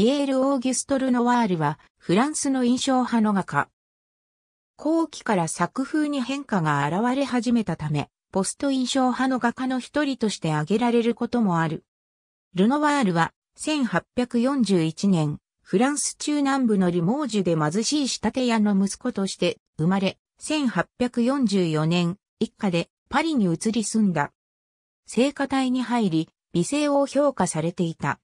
ピエール・オーギュスト・ルノワールは、フランスの印象派の画家。後期から作風に変化が現れ始めたため、ポスト印象派の画家の一人として挙げられることもある。ルノワールは、1841年、フランス中南部のリモージュで貧しい仕立て屋の息子として生まれ、1844年、一家でパリに移り住んだ。聖歌隊に入り、美声を評価されていた。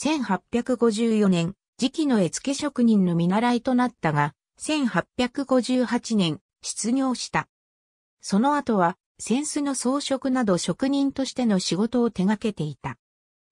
1854年、時期の絵付け職人の見習いとなったが、1858年、失業した。その後は、扇子の装飾など職人としての仕事を手掛けていた。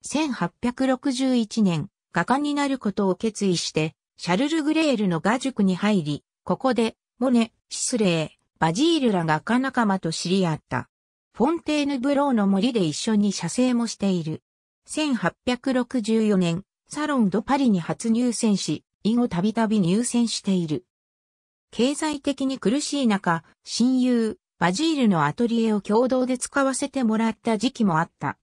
1861年、画家になることを決意して、シャルル・グレールの画塾に入り、ここで、モネ、シスレー、バジールら画家仲間と知り合った。フォンテーヌ・ブローの森で一緒に写生もしている。1864年、サロン・ド・パリに初入選し、以後たびたび入選している。経済的に苦しい中、親友、バジールのアトリエを共同で使わせてもらった時期もあった。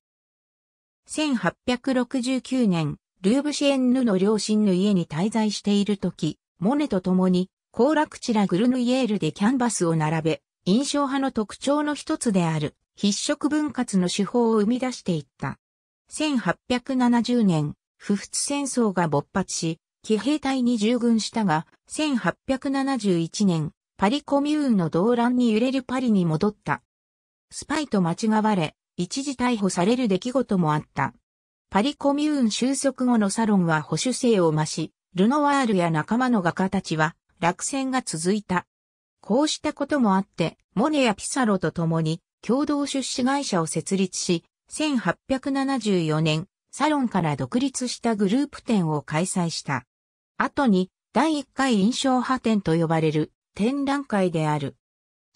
1869年、ルーブシエンヌの両親の家に滞在している時、モネと共に、ラ楽チラグルヌイエールでキャンバスを並べ、印象派の特徴の一つである、筆色分割の手法を生み出していった。1870年、不仏戦争が勃発し、騎兵隊に従軍したが、1871年、パリコミューンの動乱に揺れるパリに戻った。スパイと間違われ、一時逮捕される出来事もあった。パリコミューン収束後のサロンは保守性を増し、ルノワールや仲間の画家たちは落選が続いた。こうしたこともあって、モネやピサロと共に共同出資会社を設立し、1874年、サロンから独立したグループ展を開催した。後に、第1回印象派展と呼ばれる展覧会である。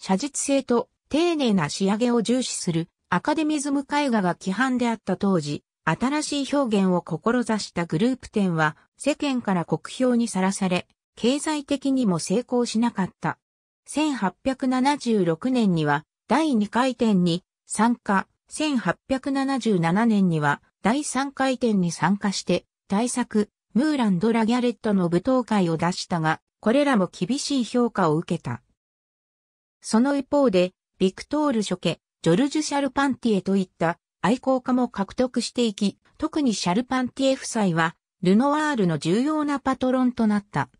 写実性と丁寧な仕上げを重視するアカデミズム絵画が規範であった当時、新しい表現を志したグループ展は世間から酷評にさらされ、経済的にも成功しなかった。1876年には第2回展に参加、1877年には第3回転に参加して大作ムーランド・ラギャレットの舞踏会を出したが、これらも厳しい評価を受けた。その一方で、ビクトール・ショケ、ジョルジュ・シャルパンティエといった愛好家も獲得していき、特にシャルパンティエ夫妻は、ルノワールの重要なパトロンとなった。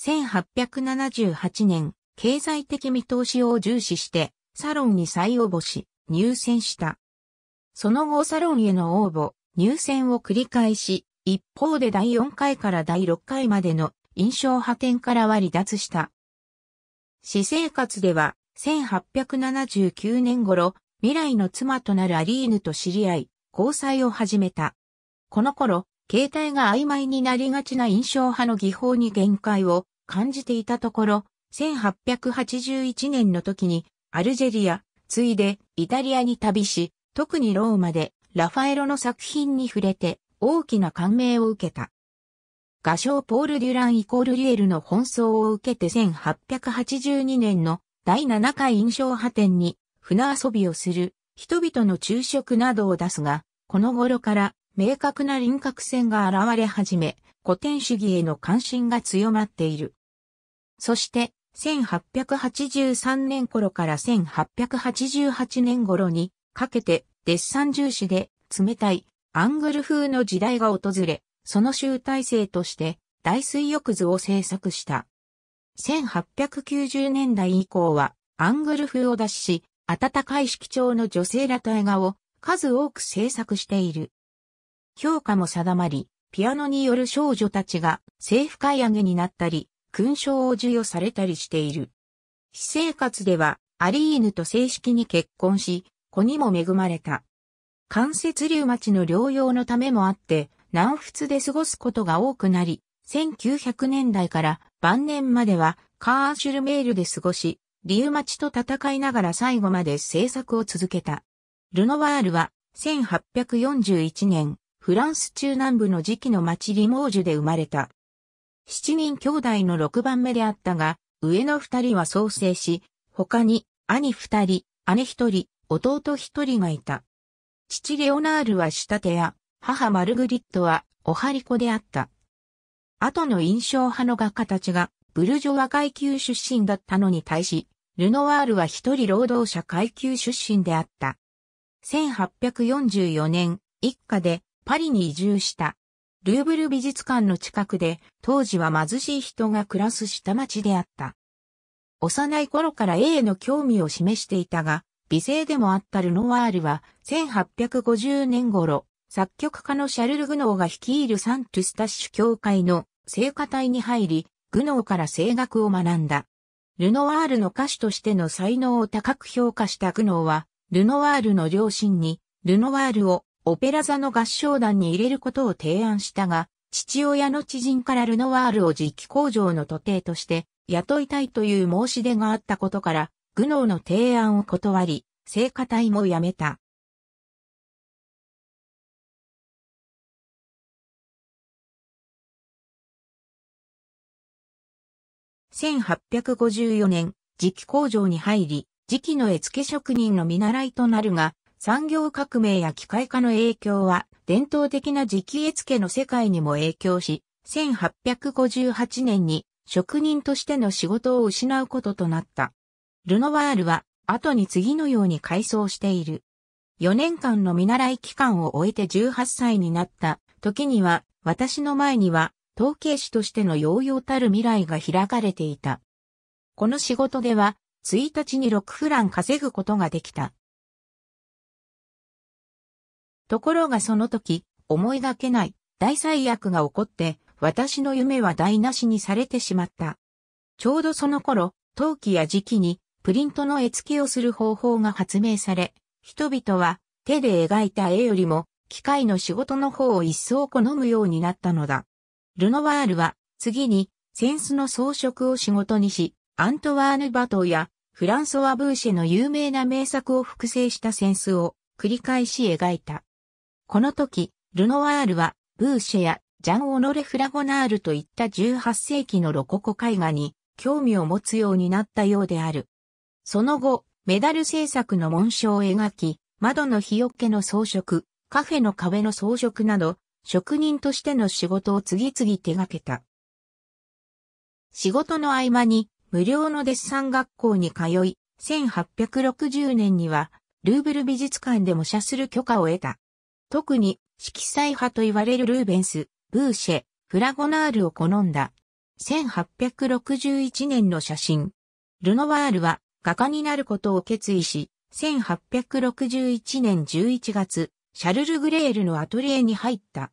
1878年、経済的見通しを重視して、サロンに再応募し、入選した。その後サロンへの応募、入選を繰り返し、一方で第4回から第6回までの印象派展からは離脱した。私生活では、1879年頃、未来の妻となるアリーヌと知り合い、交際を始めた。この頃、携帯が曖昧になりがちな印象派の技法に限界を感じていたところ、1881年の時にアルジェリア、ついでイタリアに旅し、特にローマでラファエロの作品に触れて大きな感銘を受けた。画商ポール・デュランイコール・リエルの奔走を受けて1882年の第7回印象派展に船遊びをする人々の昼食などを出すが、この頃から明確な輪郭線が現れ始め、古典主義への関心が強まっている。そして、1883年頃から1888年頃に、かけて、デッサン重視で、冷たい、アングル風の時代が訪れ、その集大成として、大水浴図を制作した。1890年代以降は、アングル風を出し、暖かい色調の女性らと映画を数多く制作している。評価も定まり、ピアノによる少女たちが政府買い上げになったり、勲章を授与されたりしている。私生活では、アリーヌと正式に結婚し、子にも恵まれた。関節リウマチの療養のためもあって、南仏で過ごすことが多くなり、1900年代から晩年まではカーシュルメールで過ごし、リウマチと戦いながら最後まで制作を続けた。ルノワールは1841年、フランス中南部の時期の町リモージュで生まれた。7人兄弟の6番目であったが、上の2人は創生し、他に兄2人、姉1人、弟一人がいた。父レオナールは仕立て屋、母マルグリットはお張り子であった。後の印象派の画家たちがブルジョワ階級出身だったのに対し、ルノワールは一人労働者階級出身であった。1844年、一家でパリに移住した。ルーブル美術館の近くで、当時は貧しい人が暮らす下町であった。幼い頃から A への興味を示していたが、美声でもあったルノワールは、1850年頃、作曲家のシャルル・グノーが率いるサントゥスタッシュ教会の聖歌隊に入り、グノーから声楽を学んだ。ルノワールの歌手としての才能を高く評価したグノーは、ルノワールの両親に、ルノワールをオペラ座の合唱団に入れることを提案したが、父親の知人からルノワールを実機工場の徒弟として雇いたいという申し出があったことから、グノーの提案を断り、聖火隊も辞めた。1854年、磁器工場に入り、磁器の絵付け職人の見習いとなるが、産業革命や機械化の影響は、伝統的な磁器絵付けの世界にも影響し、1858年に職人としての仕事を失うこととなった。ルノワールは、後に次のように回想している。4年間の見習い期間を終えて18歳になった時には、私の前には、統計士としての洋々たる未来が開かれていた。この仕事では、1日に6フラン稼ぐことができた。ところがその時、思いがけない大災厄が起こって、私の夢は台無しにされてしまった。ちょうどその頃、陶器や時期にプリントの絵付けをする方法が発明され、人々は手で描いた絵よりも機械の仕事の方を一層好むようになったのだ。ルノワールは次に扇子の装飾を仕事にし、アントワーヌ・バトーやフランソワ・ブーシェの有名な名作を複製した扇子を繰り返し描いた。この時、ルノワールはブーシェやジャン・オノレ・フラゴナールといった18世紀のロココ絵画に興味を持つようになったようである。その後、メダル制作の紋章を描き、窓の日よけの装飾、カフェの壁の装飾など、職人としての仕事を次々手掛けた。仕事の合間に、無料のデッサン学校に通い、1860年には、ルーブル美術館で模写する許可を得た。特に、色彩派と言われるルーベンス、ブーシェ、フラゴナールを好んだ。1861年の写真。ルノワールは、画家になることを決意し、1861年11月、シャルル・グレールのアトリエに入った。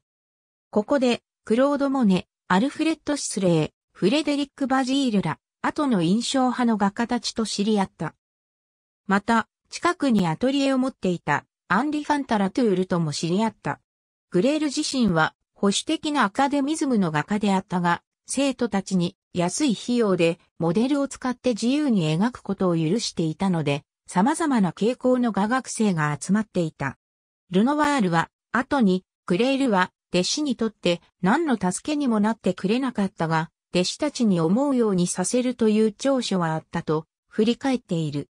ここで、クロード・モネ、アルフレッド・シスレー、フレデリック・バジールら、後の印象派の画家たちと知り合った。また、近くにアトリエを持っていたアンリ・ファンタラトゥールとも知り合った。グレール自身は保守的なアカデミズムの画家であったが、生徒たちに安い費用でモデルを使って自由に描くことを許していたので、様々な傾向の画学生が集まっていた。ルノワールは、後に、クレールは、弟子にとって何の助けにもなってくれなかったが、弟子たちに思うようにさせるという長所はあったと振り返っている。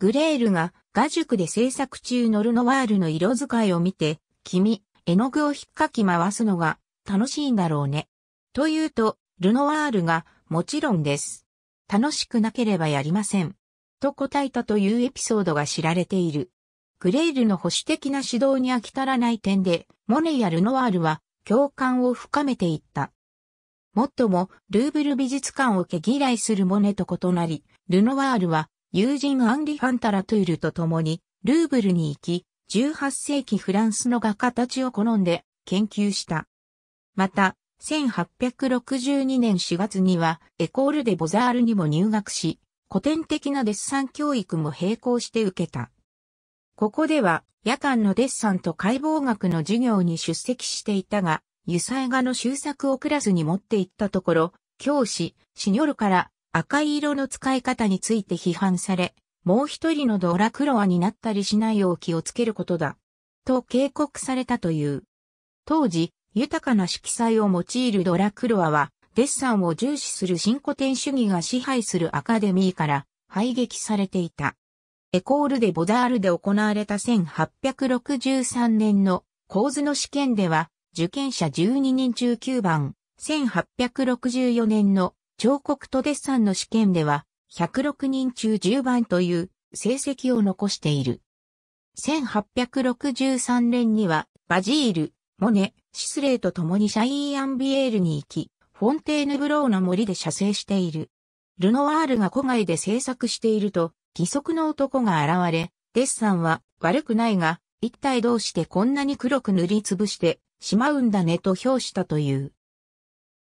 グレールが画塾で制作中のルノワールの色使いを見て、君、絵の具を引っかき回すのが楽しいんだろうね。というと、ルノワールが、もちろんです。楽しくなければやりません。と答えたというエピソードが知られている。グレイルの保守的な指導に飽き足らない点で、モネやルノワールは共感を深めていった。もっとも、ルーブル美術館を毛嫌いするモネと異なり、ルノワールは友人アンリ・ファンタラトゥールと共に、ルーブルに行き、18世紀フランスの画家たちを好んで研究した。また、1862年4月にはエコールでボザールにも入学し、古典的なデッサン教育も並行して受けた。ここでは夜間のデッサンと解剖学の授業に出席していたが、油彩画の修作をクラスに持って行ったところ、教師、シニョルから赤い色の使い方について批判され、もう一人のドラクロアになったりしないよう気をつけることだ。と警告されたという。当時、豊かな色彩を用いるドラクロアは、デッサンを重視する新古典主義が支配するアカデミーから排撃されていた。エコールでボダールで行われた1863年の構図の試験では、受験者12人中9番、1864年の彫刻とデッサンの試験では、106人中10番という成績を残している。1863年には、バジール、モネ、シスレーと共にシャイーアンビエールに行き、フォンテーヌブローの森で射精している。ルノワールが古外で制作していると、義足の男が現れ、デッサンは悪くないが、一体どうしてこんなに黒く塗りつぶしてしまうんだねと評したという。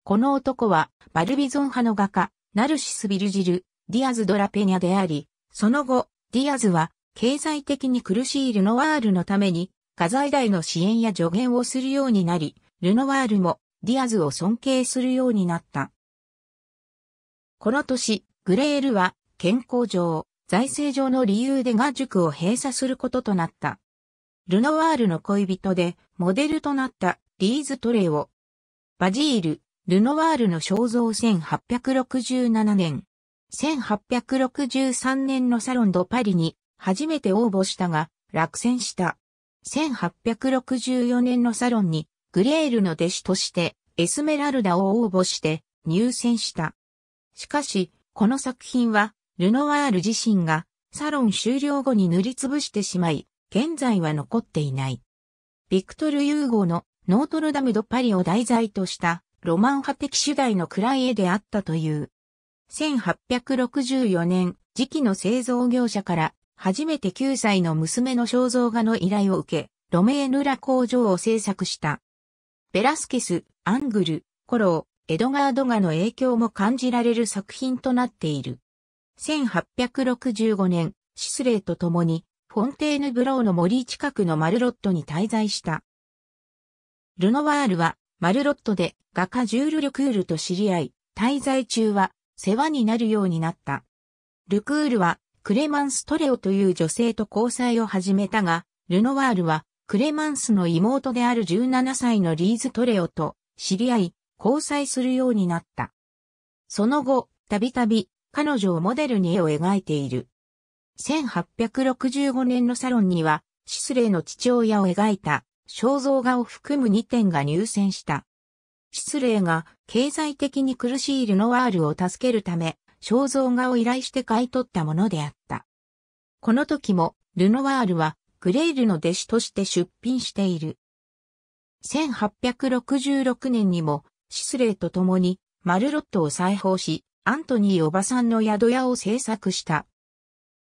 この男は、バルビゾン派の画家、ナルシス・ビルジル、ディアズ・ドラペニャであり、その後、ディアズは、経済的に苦しいルノワールのために、家財代の支援や助言をするようになり、ルノワールもディアズを尊敬するようになった。この年、グレールは健康上、財政上の理由でガ塾を閉鎖することとなった。ルノワールの恋人でモデルとなったリーズ・トレオ。バジール、ルノワールの肖像1867年。1863年のサロンドパリに初めて応募したが落選した。1864年のサロンにグレールの弟子としてエスメラルダを応募して入選した。しかし、この作品はルノワール自身がサロン終了後に塗りつぶしてしまい、現在は残っていない。ビクトル・ユーゴのノートルダム・ド・パリを題材としたロマン派的主題の暗い絵であったという。1864年、時期の製造業者から初めて9歳の娘の肖像画の依頼を受け、ロメーヌラ工場を制作した。ベラスケス、アングル、コロー、エドガードガの影響も感じられる作品となっている。1865年、シスレーと共に、フォンテーヌブローの森近くのマルロットに滞在した。ルノワールは、マルロットで画家ジュール・ルクールと知り合い、滞在中は世話になるようになった。ルクールはクレマンス・トレオという女性と交際を始めたが、ルノワールは、クレマンスの妹である17歳のリーズ・トレオと知り合い、交際するようになった。その後、たびたび、彼女をモデルに絵を描いている。1865年のサロンには、シスレイの父親を描いた肖像画を含む2点が入選した。シスレイが経済的に苦しいルノワールを助けるため、肖像画を依頼して買い取ったものであった。この時も、ルノワールは、グレイルの弟子として出品している。1866年にも、シスレイと共に、マルロットを再訪し、アントニー・おばさんの宿屋を制作した。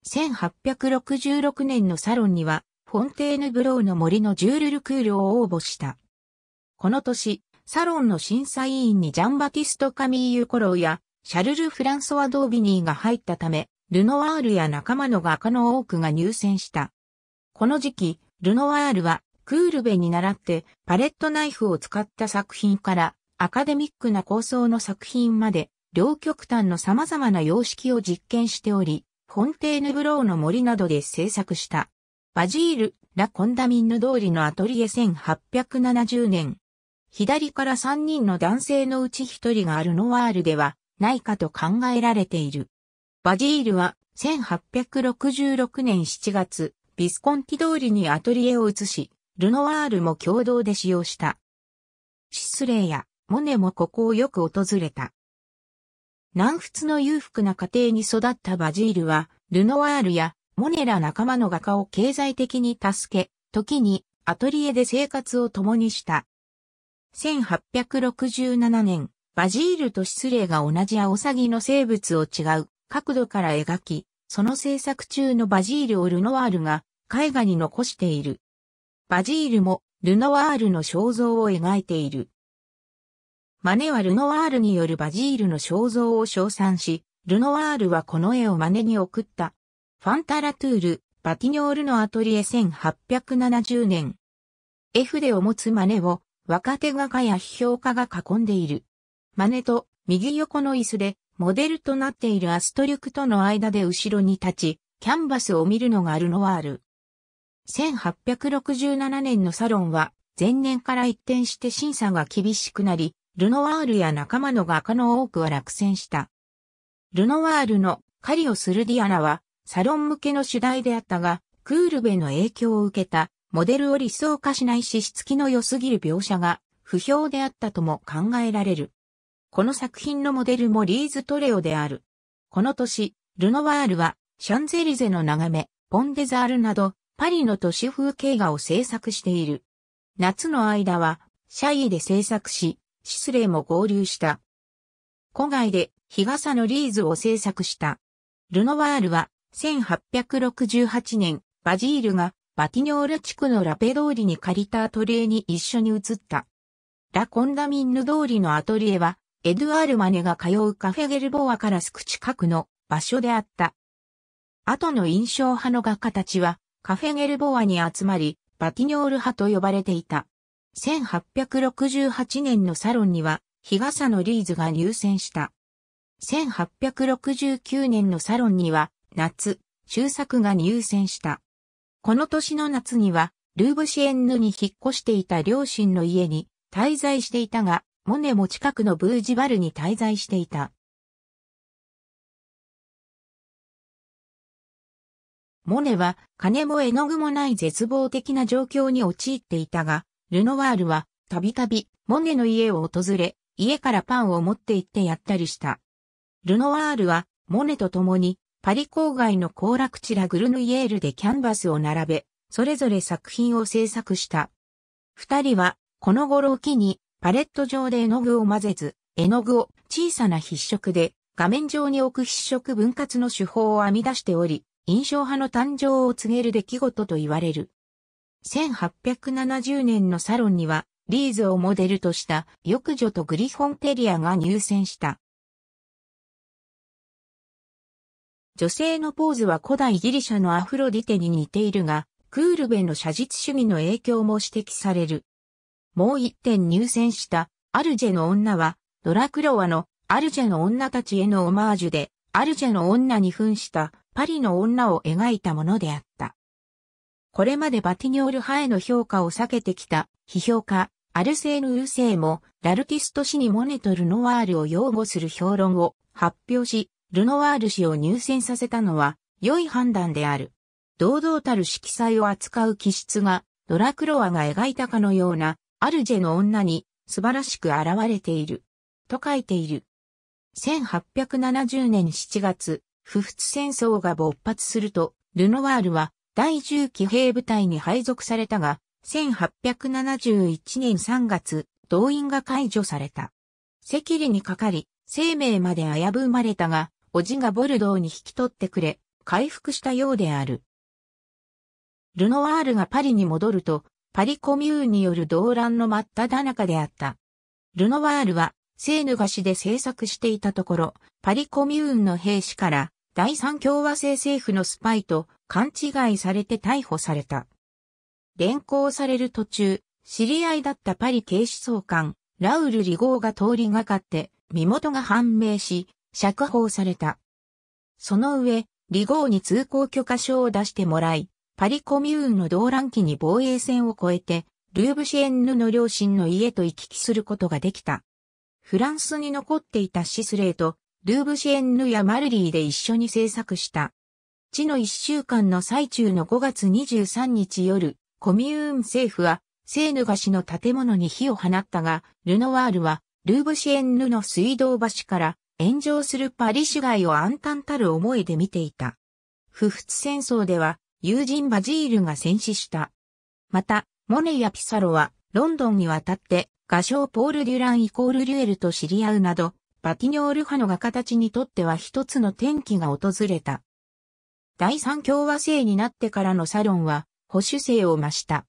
1866年のサロンには、フォンテーヌブローの森のジュール・ルクールを応募した。この年、サロンの審査委員にジャンバティスト・カミーユ・コローやシャルル・フランソワ・ドービニーが入ったため、ルノワールや仲間の画家の多くが入選した。この時期、ルノワールはクールベに倣ってパレットナイフを使った作品からアカデミックな構想の作品まで両極端の様々な様式を実験しており、フォンテーヌブローの森などで制作した。バジール・ラ・コンダミンヌ通りのアトリエ1870年。左から3人の男性のうち1人があるノワールでは、ないかと考えられている。バジールは1866年7月、ビスコンティ通りにアトリエを移し、ルノワールも共同で使用した。シスレやモネもここをよく訪れた。南仏の裕福な家庭に育ったバジールは、ルノワールやモネら仲間の画家を経済的に助け、時にアトリエで生活を共にした。1867年、バジールと失礼が同じアオサギの生物を違う角度から描き、その制作中のバジールをルノワールが絵画に残している。バジールもルノワールの肖像を描いている。マネはルノワールによるバジールの肖像を称賛し、ルノワールはこの絵をマネに送った。ファンタラトゥール、バティニョールのアトリエ1870年。絵筆を持つマネを若手画家や批評家が囲んでいる。真似と右横の椅子でモデルとなっているアストリュクとの間で後ろに立ち、キャンバスを見るのがルノワール。1867年のサロンは前年から一転して審査が厳しくなり、ルノワールや仲間の画家の多くは落選した。ルノワールのカリオスルディアナはサロン向けの主題であったが、クールベの影響を受けたモデルを理想化しない資質気の良すぎる描写が不評であったとも考えられる。この作品のモデルもリーズトレオである。この年、ルノワールは、シャンゼリゼの眺め、ポンデザールなど、パリの都市風景画を制作している。夏の間は、シャイで制作し、シスレーも合流した。古外で、日傘のリーズを制作した。ルノワールは、1868年、バジールが、バティニョール地区のラペ通りに借りたアトリエに一緒に移った。ラ・コンダミンヌ通りのアトリエは、エドゥアール・マネが通うカフェゲルボアからすく近くの場所であった。後の印象派の画家たちはカフェゲルボアに集まり、バティニョール派と呼ばれていた。1868年のサロンには、日傘のリーズが入選した。1869年のサロンには、夏、中作が入選した。この年の夏には、ルーブシエンヌに引っ越していた両親の家に滞在していたが、モネも近くのブージバルに滞在していた。モネは金も絵の具もない絶望的な状況に陥っていたが、ルノワールはたびたびモネの家を訪れ、家からパンを持って行ってやったりした。ルノワールはモネと共にパリ郊外の行楽地ラグルヌイエールでキャンバスを並べ、それぞれ作品を制作した。二人はこの頃を機にパレット上で絵の具を混ぜず、絵の具を小さな筆色で画面上に置く筆色分割の手法を編み出しており、印象派の誕生を告げる出来事と言われる。1870年のサロンには、リーズをモデルとした浴女とグリフォンテリアが入選した。女性のポーズは古代ギリシャのアフロディテに似ているが、クールベの写実主義の影響も指摘される。もう一点入選したアルジェの女は、ドラクロワのアルジェの女たちへのオマージュで、アルジェの女に扮したパリの女を描いたものであった。これまでバティニョール派への評価を避けてきた批評家、アルセーヌ・ウーセイも、ラルティスト氏にモネとルノワールを擁護する評論を発表し、ルノワール氏を入選させたのは、良い判断である。堂々たる色彩を扱う気質が、ドラクロワが描いたかのようなアルジェの女に素晴らしく現れている。と書いている。1870年7月、不仏戦争が勃発すると、ルノワールは第10騎兵部隊に配属されたが、1871年3月、動員が解除された。赤痢にかかり、生命まで危ぶまれたが、叔父がボルドーに引き取ってくれ、回復したようである。ルノワールがパリに戻ると、パリコミューンによる動乱の真っ只中であった。ルノワールは、セーヌ菓子で制作していたところ、パリコミューンの兵士から、第三共和制政府のスパイと勘違いされて逮捕された。連行される途中、知り合いだったパリ警視総監、ラウル・リゴーが通りがかって、身元が判明し、釈放された。その上、リゴーに通行許可証を出してもらい、パリコミューンの動乱期に防衛線を越えて、ルーブシエンヌの両親の家と行き来することができた。フランスに残っていたシスレーと、ルーブシエンヌやマルリーで一緒に制作した。地の一週間の最中の5月23日夜、コミューン政府は、セーヌ橋の建物に火を放ったが、ルノワールは、ルーブシエンヌの水道橋から、炎上するパリ市街を暗淡たる思いで見ていた。不仏戦争では、友人バジールが戦死した。また、モネやピサロは、ロンドンに渡って、画商ポール・デュランイコール・リュエルと知り合うなど、バティニョール派の画家たちにとっては一つの転機が訪れた。第三共和制になってからのサロンは、保守性を増した。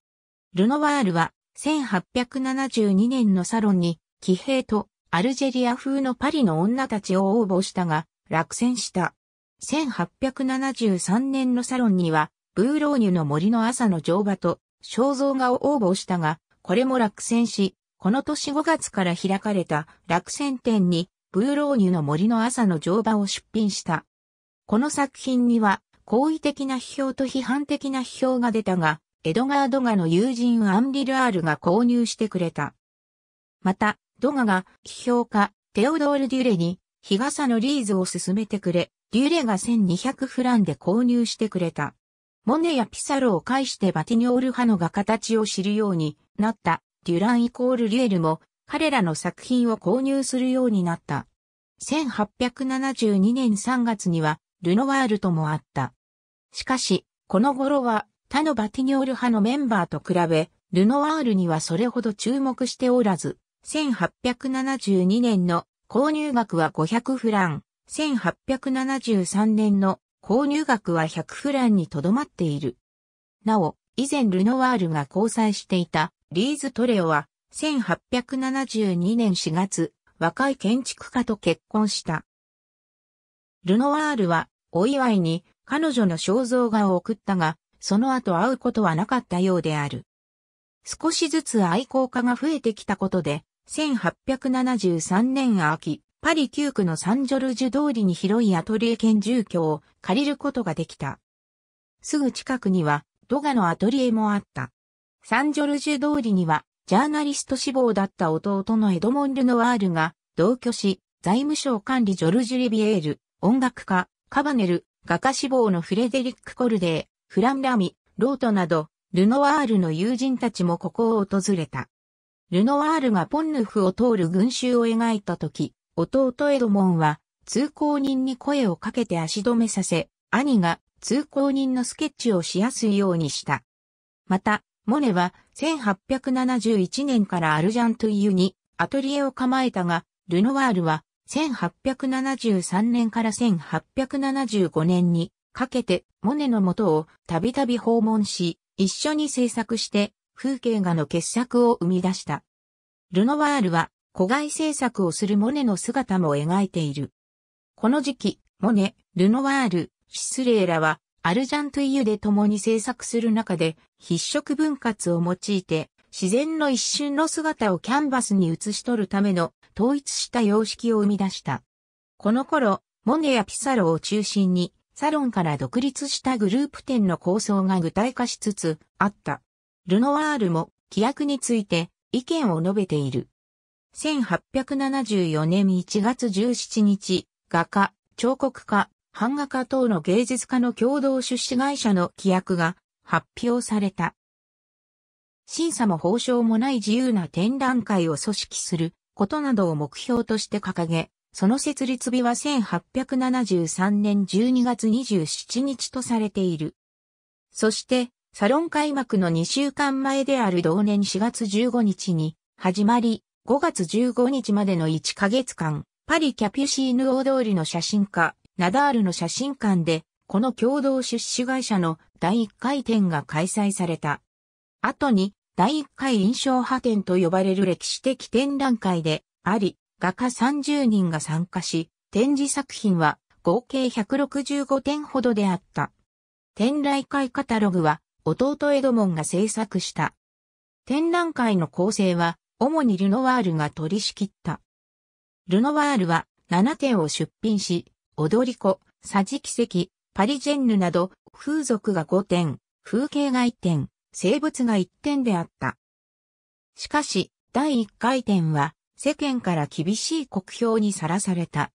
ルノワールは、1872年のサロンに、騎兵とアルジェリア風のパリの女たちを応募したが、落選した。1873年のサロンには、ブーローニュの森の朝の乗馬と肖像画を応募したが、これも落選し、この年5月から開かれた落選展にブーローニュの森の朝の乗馬を出品した。この作品には好意的な批評と批判的な批評が出たが、エドガー・ドガの友人アンリル・アールが購入してくれた。また、ドガが批評家テオドール・デュレに日傘のリーズを勧めてくれ、デュレが1200フランで購入してくれた。モネやピサロを介してバティニョール派の画形を知るようになった、デュランイコールリエルも彼らの作品を購入するようになった。1872年3月にはルノワールともあった。しかし、この頃は他のバティニョール派のメンバーと比べ、ルノワールにはそれほど注目しておらず、1872年の購入額は500フラン、1873年の購入額は100フランにとどまっている。なお、以前ルノワールが交際していたリーズ・トレオは1872年4月、若い建築家と結婚した。ルノワールはお祝いに彼女の肖像画を送ったが、その後会うことはなかったようである。少しずつ愛好家が増えてきたことで、1873年秋、パリ9区のサンジョルジュ通りに広いアトリエ兼住居を借りることができた。すぐ近くにはドガのアトリエもあった。サンジョルジュ通りにはジャーナリスト志望だった弟のエドモン・ルノワールが同居し、財務省管理ジョルジュ・リビエール、音楽家、カバネル、画家志望のフレデリック・コルデー、フラン・ラミ、ロートなど、ルノワールの友人たちもここを訪れた。ルノワールがポンヌフを通る群衆を描いた時、弟エドモンは通行人に声をかけて足止めさせ、兄が通行人のスケッチをしやすいようにした。また、モネは1871年からアルジャントゥイユにアトリエを構えたが、ルノワールは1873年から1875年にかけてモネの元をたびたび訪問し、一緒に制作して風景画の傑作を生み出した。ルノワールは古外制作をするモネの姿も描いている。この時期、モネ、ルノワール、シスレーらは、アルジャントイユで共に制作する中で、筆色分割を用いて、自然の一瞬の姿をキャンバスに写し取るための統一した様式を生み出した。この頃、モネやピサロを中心に、サロンから独立したグループ展の構想が具体化しつつあった。ルノワールも規約について意見を述べている。1874年1月17日、画家、彫刻家、版画家等の芸術家の共同出資会社の規約が発表された。審査も報奨もない自由な展覧会を組織することなどを目標として掲げ、その設立日は1873年12月27日とされている。そして、サロン開幕の2週間前である同年4月15日に始まり、5月15日までの1ヶ月間、パリ・キャピュシーヌ大通りの写真家、ナダールの写真館で、この共同出資会社の第1回展が開催された。後に、第1回印象派展と呼ばれる歴史的展覧会で、あり、画家30人が参加し、展示作品は合計165点ほどであった。展覧会カタログは弟エドモンが制作した。展覧会の構成は主にルノワールが取り仕切った。ルノワールは7点を出品し、踊り子、サジ、敷席、パリジェンヌなど、風俗が5点、風景が1点、生物が1点であった。しかし、第1回転は、世間から厳しい酷評にさらされた。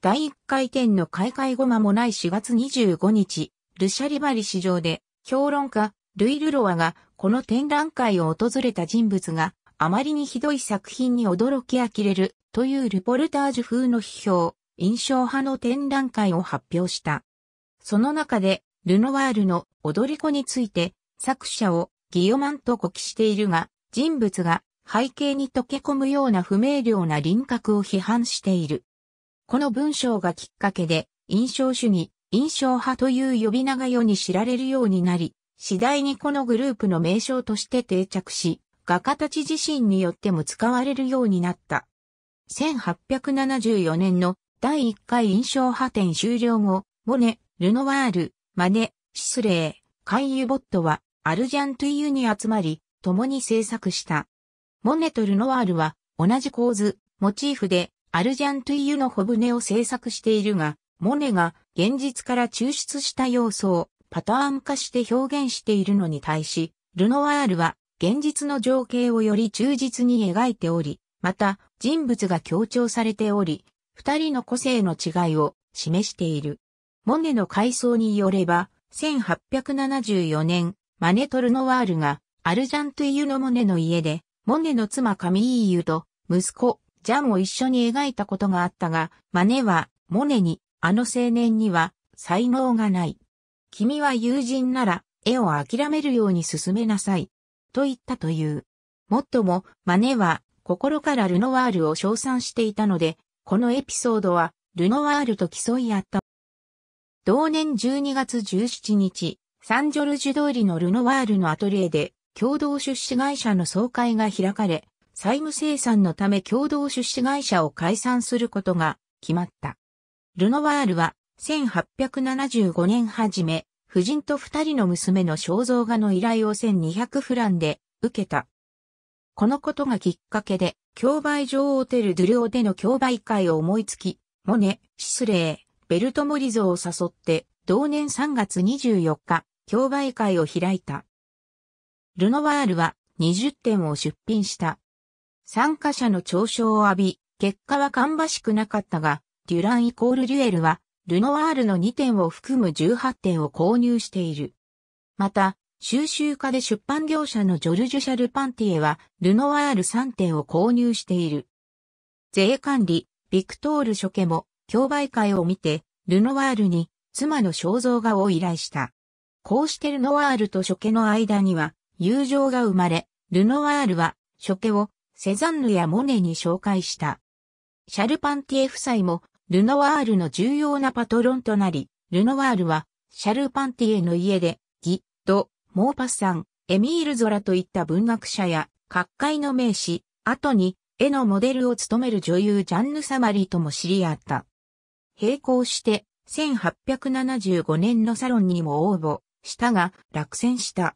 第1回転の開会後間もない4月25日、ルシャリバリ市場で、評論家、ルイ・ルロワが、この展覧会を訪れた人物が、あまりにひどい作品に驚き呆れるというルポルタージュ風の批評、印象派の展覧会を発表した。その中で、ルノワールの踊り子について、作者をギヨマンと呼気しているが、人物が背景に溶け込むような不明瞭な輪郭を批判している。この文章がきっかけで、印象主義、印象派という呼び名が世に知られるようになり、次第にこのグループの名称として定着し、画家たち自身によっても使われるようになった。1874年の第1回印象派展終了後、モネ、ルノワール、マネ、シスレー、カイユボットはアルジャントゥイユに集まり、共に制作した。モネとルノワールは同じ構図、モチーフでアルジャントゥイユの小舟を制作しているが、モネが現実から抽出した要素をパターン化して表現しているのに対し、ルノワールは現実の情景をより忠実に描いており、また人物が強調されており、二人の個性の違いを示している。モネの回想によれば、1874年、マネトルノワールが、アルジャントゥイユのモネの家で、モネの妻カミーユと、息子、ジャンを一緒に描いたことがあったが、マネは、モネに、あの青年には、才能がない。君は友人なら、絵を諦めるように進めなさい。と言ったという。もっとも、マネは心からルノワールを称賛していたので、このエピソードはルノワールと競い合った。同年12月17日、サンジョルジュ通りのルノワールのアトリエで共同出資会社の総会が開かれ、債務生産のため共同出資会社を解散することが決まった。ルノワールは1875年初め、夫人と二人の娘の肖像画の依頼を1200フランで受けた。このことがきっかけで、競売場オテル・ドゥルオでの競売会を思いつき、モネ、シスレー、ベルト・モリゾを誘って、同年3月24日、競売会を開いた。ルノワールは20点を出品した。参加者の嘲笑を浴び、結果は芳しくなかったが、デュランイコールデュエルはルノワールの2点を含む18点を購入している。また、収集家で出版業者のジョルジュ・シャルパンティエは、ルノワール3点を購入している。税管理、ビクトール初家も、競売会を見て、ルノワールに、妻の肖像画を依頼した。こうしてルノワールと諸家の間には、友情が生まれ、ルノワールは、諸家を、セザンヌやモネに紹介した。シャルパンティエ夫妻も、ルノワールの重要なパトロンとなり、ルノワールは、シャルパンティエの家で、ギ、ド、モーパッサン、エミール・ゾラといった文学者や、各界の名士、後に、絵のモデルを務める女優ジャンヌ・サマリーとも知り合った。並行して、1875年のサロンにも応募したが、落選した。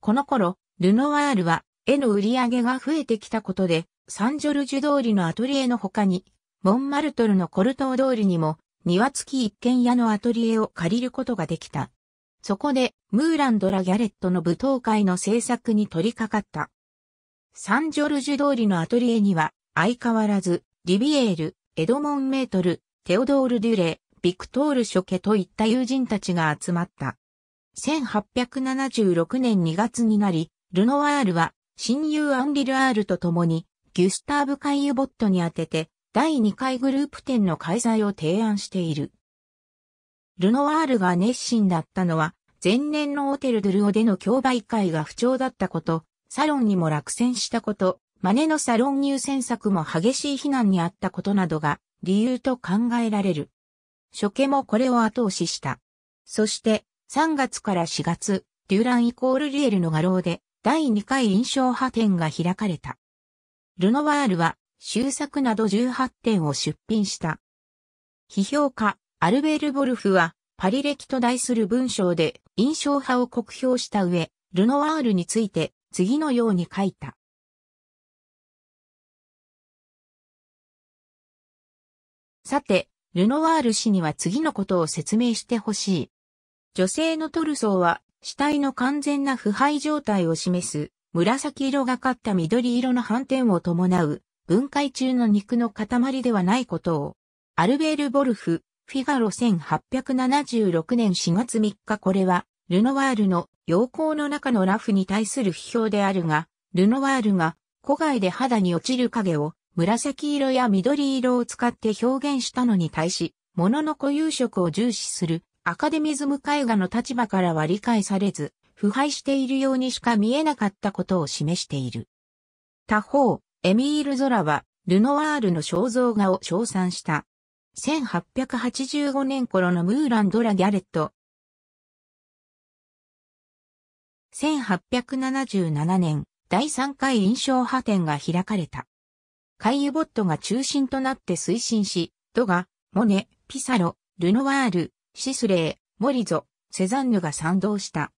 この頃、ルノワールは絵の売り上げが増えてきたことで、サンジョルジュ通りのアトリエの他に、モンマルトルのコルトー通りにも、庭付き一軒家のアトリエを借りることができた。そこで、ムーランド・ラ・ギャレットの舞踏会の制作に取り掛かった。サンジョルジュ通りのアトリエには、相変わらず、リビエール、エドモン・メートル、テオドール・デュレ、ビクトール・ショケといった友人たちが集まった。1876年2月になり、ルノワールは、親友アンリル・アールと共に、ギュスターブ・カイユボットに当てて、第2回グループ展の開催を提案している。ルノワールが熱心だったのは、前年のオテル・ドゥルオでの競売会が不調だったこと、サロンにも落選したこと、マネのサロン入選作も激しい非難にあったことなどが理由と考えられる。初家もこれを後押しした。そして、3月から4月、デュランイコールリエルの画廊で第2回印象派展が開かれた。ルノワールは修作など18点を出品した。批評家、アルベール・ボルフは、パリ歴と題する文章で印象派を酷評した上、ルノワールについて次のように書いた。さて、ルノワール氏には次のことを説明してほしい。女性のトルソーは死体の完全な腐敗状態を示す紫色がかった緑色の斑点を伴う分解中の肉の塊ではないことを、アルベール・ボルフ、フィガロ1876年4月3日これは、ルノワールの陽光の中のラフに対する批評であるが、ルノワールが古外で肌に落ちる影を紫色や緑色を使って表現したのに対し、物の固有色を重視するアカデミズム絵画の立場からは理解されず、腐敗しているようにしか見えなかったことを示している。他方、エミール・ゾラは、ルノワールの肖像画を称賛した。1885年頃のムーラン・ドラ・ギャレット。1877年、第3回印象派展が開かれた。カイユボットが中心となって推進し、ドガ、モネ、ピサロ、ルノワール、シスレー、モリゾ、セザンヌが賛同した。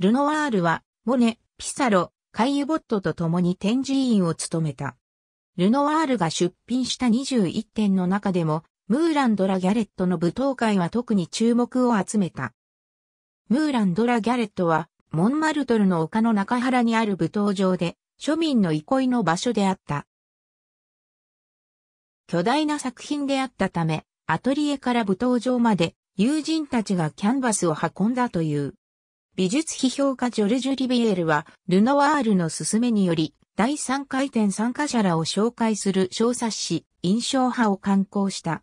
ルノワールは、モネ、ピサロ、カイユボットと共に展示委員を務めた。ルノワールが出品した21点の中でも、ムーランドラ・ギャレットの舞踏会は特に注目を集めた。ムーランドラ・ギャレットは、モンマルトルの丘の中原にある舞踏場で、庶民の憩いの場所であった。巨大な作品であったため、アトリエから舞踏場まで友人たちがキャンバスを運んだという。美術批評家ジョルジュ・リビエールは、ルノワールの勧めにより、第3回展参加者らを紹介する小冊子、印象派を刊行した。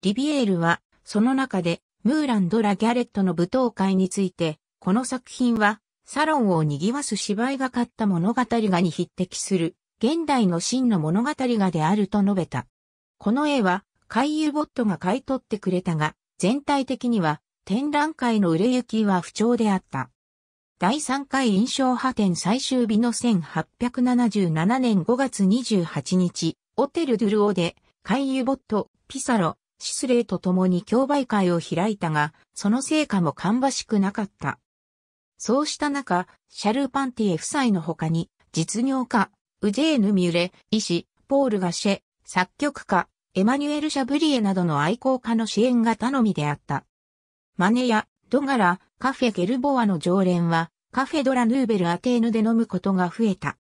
リビエールは、その中で、ムーラン・ドラ・ギャレットの舞踏会について、この作品は、サロンを賑わす芝居がかった物語画に匹敵する、現代の真の物語画であると述べた。この絵は、海遊ボットが買い取ってくれたが、全体的には展覧会の売れ行きは不調であった。第3回印象派展最終日の1877年5月28日、オテル・ドゥルオで、カイユ・ボット、ピサロ、シスレイと共に競売会を開いたが、その成果も芳しくなかった。そうした中、シャルパンティエ夫妻の他に、実業家、ウジェーヌ・ミュレ、医師、ポール・ガシェ、作曲家、エマニュエル・シャブリエなどの愛好家の支援が頼みであった。マネやドガラ、カフェゲルボアの常連は、カフェドラヌーベルアテーヌで飲むことが増えた。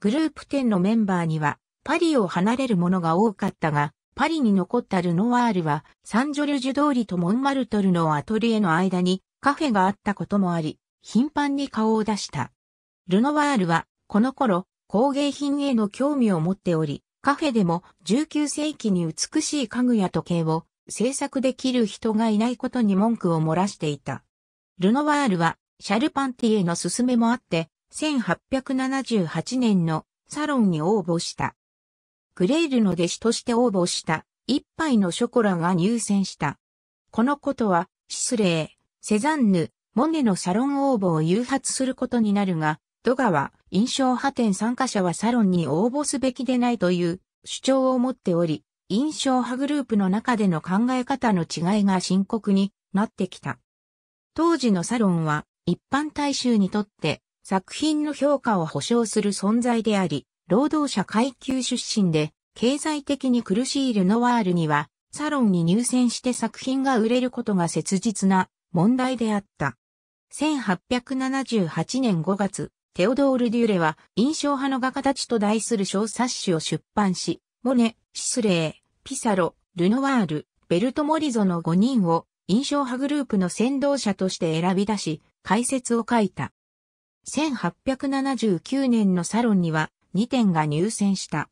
グループ10のメンバーには、パリを離れる者が多かったが、パリに残ったルノワールは、サンジョルジュ通りとモンマルトルのアトリエの間にカフェがあったこともあり、頻繁に顔を出した。ルノワールは、この頃、工芸品への興味を持っており、カフェでも19世紀に美しい家具や時計を制作できる人がいないことに文句を漏らしていた。ルノワールは、シャルパンティエの勧めもあって、1878年のサロンに応募した。グレールの弟子として応募した一杯のショコラが入選した。このことは、失礼、セザンヌ、モネのサロン応募を誘発することになるが、ドガは印象派展参加者はサロンに応募すべきでないという主張を持っており、印象派グループの中での考え方の違いが深刻になってきた。当時のサロンは一般大衆にとって作品の評価を保障する存在であり、労働者階級出身で経済的に苦しいルノワールにはサロンに入選して作品が売れることが切実な問題であった。1878年5月、テオドール・デューレは印象派の画家たちと題する小冊子を出版し、モネ、シスレー、ピサロ、ルノワール、ベルト・モリゾの5人を印象派グループの先導者として選び出し、解説を書いた。1879年のサロンには2点が入選した。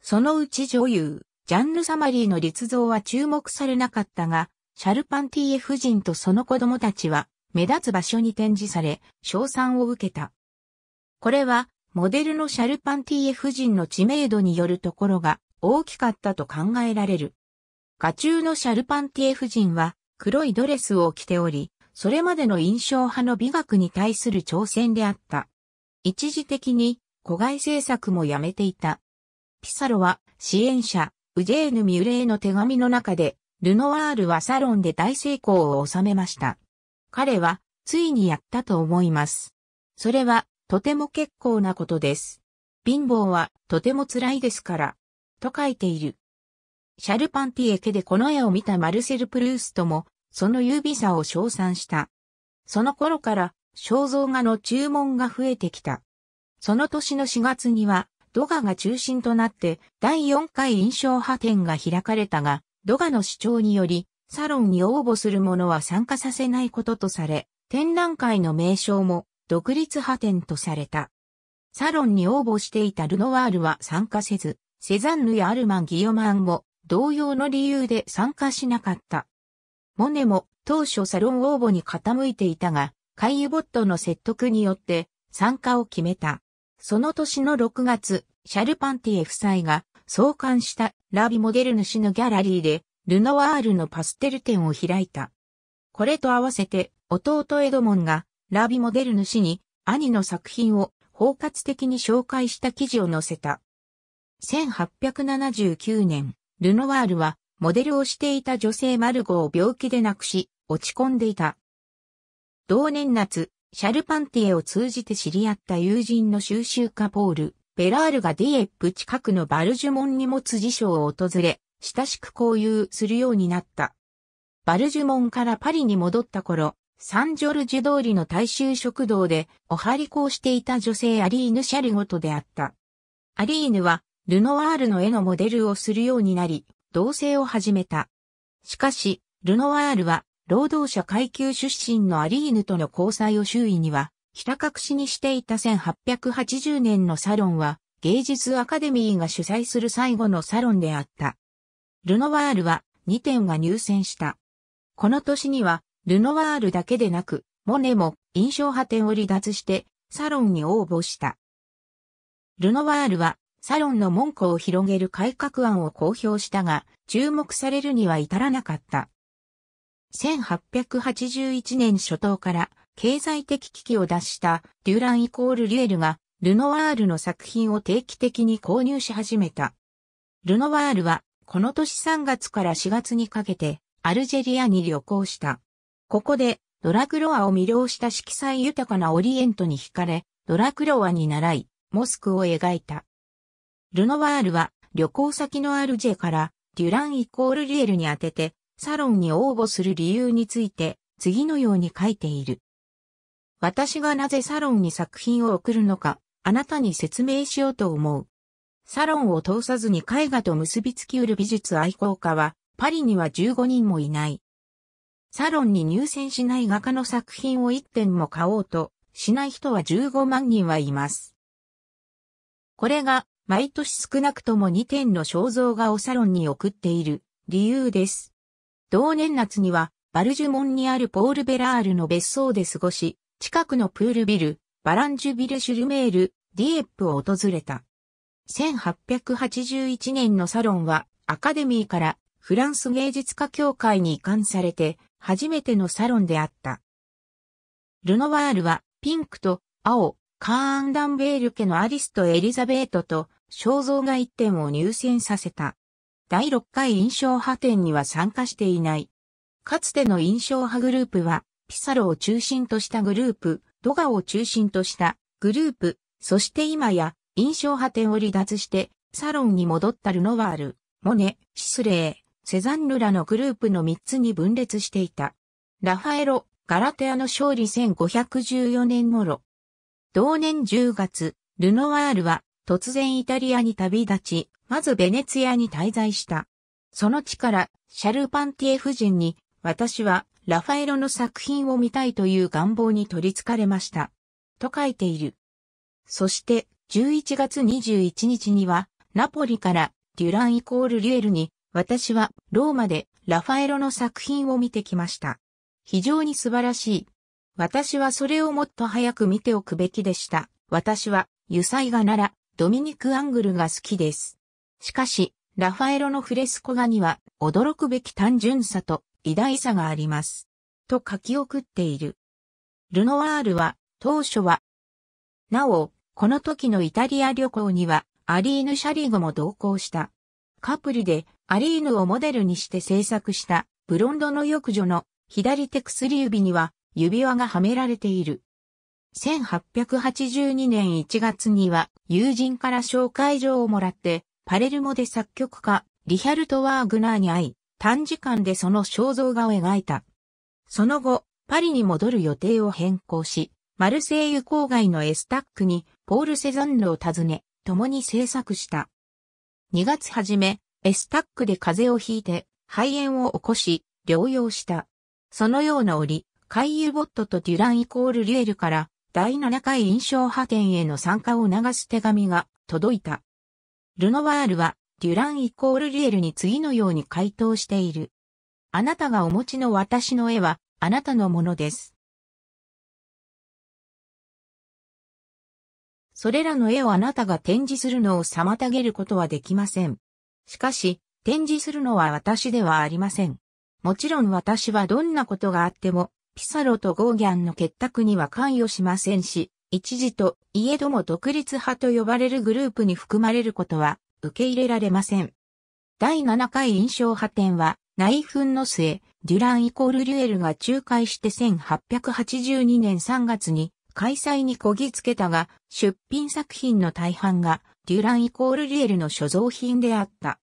そのうち女優、ジャンヌ・サマリーの立像は注目されなかったが、シャルパンティエ夫人とその子供たちは目立つ場所に展示され、賞賛を受けた。これはモデルのシャルパンティエ夫人の知名度によるところが大きかったと考えられる。画中のシャルパンティエ夫人は黒いドレスを着ており、それまでの印象派の美学に対する挑戦であった。一時的に子外政策もやめていた。ピサロは支援者、ウジェーヌ・ミュレーの手紙の中で、ルノワールはサロンで大成功を収めました。彼は、ついにやったと思います。それは、とても結構なことです。貧乏はとても辛いですから、と書いている。シャルパンティエ家でこの絵を見たマルセル・プルーストも、その優美さを称賛した。その頃から、肖像画の注文が増えてきた。その年の4月には、ドガが中心となって第4回印象派展が開かれたが、ドガの主張により、サロンに応募する者は参加させないこととされ、展覧会の名称も独立派展とされた。サロンに応募していたルノワールは参加せず、セザンヌやアルマン・ギヨマンも同様の理由で参加しなかった。モネも当初サロン応募に傾いていたが、カイユボットの説得によって参加を決めた。その年の6月、シャルパンティエ夫妻が創刊したラビモデル主のギャラリーで、ルノワールのパステル展を開いた。これと合わせて、弟エドモンがラビモデル主に兄の作品を包括的に紹介した記事を載せた。1879年、ルノワールはモデルをしていた女性マルゴを病気で亡くし、落ち込んでいた。同年夏、シャルパンティエを通じて知り合った友人の収集家ポール、ベラールがディエップ近くのバルジュモンに持つ辞書を訪れ、親しく交友するようになった。バルジュモンからパリに戻った頃、サンジョルジュ通りの大衆食堂でお張り子をしていた女性アリーヌ・シャルゴトであった。アリーヌはルノワールの絵のモデルをするようになり、同棲を始めた。しかし、ルノワールは労働者階級出身のアリーヌとの交際を周囲には、ひた隠しにしていた1880年のサロンは、芸術アカデミーが主催する最後のサロンであった。ルノワールは2点が入選した。この年には、ルノワールだけでなく、モネも印象派店を離脱してサロンに応募した。ルノワールはサロンの門戸を広げる改革案を公表したが、注目されるには至らなかった。1881年初頭から経済的危機を脱したデュランイコールリュエルがルノワールの作品を定期的に購入し始めた。ルノワールはこの年3月から4月にかけてアルジェリアに旅行した。ここで、ドラクロアを魅了した色彩豊かなオリエントに惹かれ、ドラクロアに習い、モスクを描いた。ルノワールは、旅行先のアルジェから、デュランイコールリエルに当てて、サロンに応募する理由について、次のように書いている。私がなぜサロンに作品を送るのか、あなたに説明しようと思う。サロンを通さずに絵画と結びつきうる美術愛好家は、パリには15人もいない。サロンに入選しない画家の作品を1点も買おうとしない人は15万人はいます。これが毎年少なくとも2点の肖像画をサロンに送っている理由です。同年夏にはバルジュモンにあるポール・ベラールの別荘で過ごし、近くのプールビル、バランジュビル・シュルメール、ディエップを訪れた。1881年のサロンはアカデミーからフランス芸術家協会に移管されて初めてのサロンであった。ルノワールはピンクと青、カーンダンベール家のアリスとエリザベートと肖像画一点を入選させた。第6回印象派展には参加していない。かつての印象派グループは、ピサロを中心としたグループ、ドガを中心としたグループ、そして今や印象派展を離脱してサロンに戻ったルノワール、モネ、シスレー、セザンヌらのグループの3つに分裂していた。ラファエロ、ガラテアの勝利1514年頃。同年10月、ルノワールは突然イタリアに旅立ち、まずベネツィアに滞在した。その地からシャルパンティエ夫人に私はラファエロの作品を見たいという願望に取り憑かれました。と書いている。そして11月21日にはナポリからデュランイコールリュエルに私はローマでラファエロの作品を見てきました。非常に素晴らしい。私はそれをもっと早く見ておくべきでした。私は油彩画ならドミニク・アングルが好きです。しかし、ラファエロのフレスコ画には驚くべき単純さと偉大さがあります。と書き送っている。ルノワールは当初は、なお、この時のイタリア旅行にはアリーヌ・シャリゴも同行した。カプリでアリーヌをモデルにして制作したブロンドの浴女の左手薬指には指輪がはめられている。1882年1月には友人から紹介状をもらってパレルモで作曲家リヒャルト・ワーグナーに会い短時間でその肖像画を描いた。その後パリに戻る予定を変更しマルセイユ郊外のエスタックにポール・セザンヌを訪ね共に制作した。2月初めエスタックで風邪をひいて、肺炎を起こし、療養した。そのような折、カイユボットとデュランイコールリュエルから、第7回印象派遣への参加を促す手紙が届いた。ルノワールは、デュランイコールリエルに次のように回答している。あなたがお持ちの私の絵は、あなたのものです。それらの絵をあなたが展示するのを妨げることはできません。しかし、展示するのは私ではありません。もちろん私はどんなことがあっても、ピサロとゴーギャンの結託には関与しませんし、一時といえども独立派と呼ばれるグループに含まれることは受け入れられません。第7回印象派展は、内紛の末、デュランイコールリュエルが仲介して1882年3月に開催にこぎつけたが、出品作品の大半がデュランイコールリエルの所蔵品であった。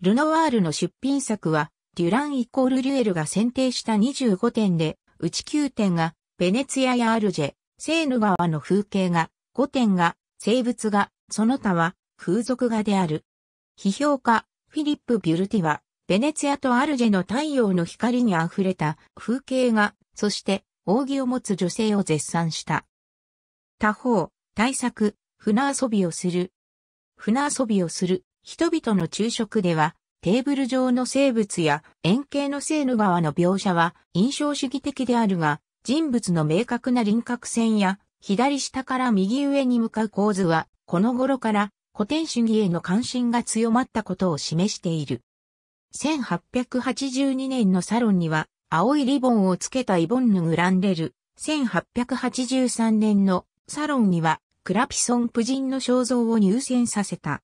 ルノワールの出品作は、デュランイコールリュエルが選定した25点で、うち9点が、ベネツィアやアルジェ、セーヌ川の風景が、5点が、生物が、その他は、風俗画である。批評家、フィリップ・ビュルティは、ベネツィアとアルジェの太陽の光に溢れた風景画、そして、扇を持つ女性を絶賛した。他方、対策、船遊びをする。船遊びをする人々の昼食では、テーブル上の生物や円形のセーヌ川の描写は印象主義的であるが、人物の明確な輪郭線や左下から右上に向かう構図は、この頃から古典主義への関心が強まったことを示している。1882年のサロンには、青いリボンをつけたイボンヌ・グランレル、1883年のサロンには、クラピソン夫人の肖像を入選させた。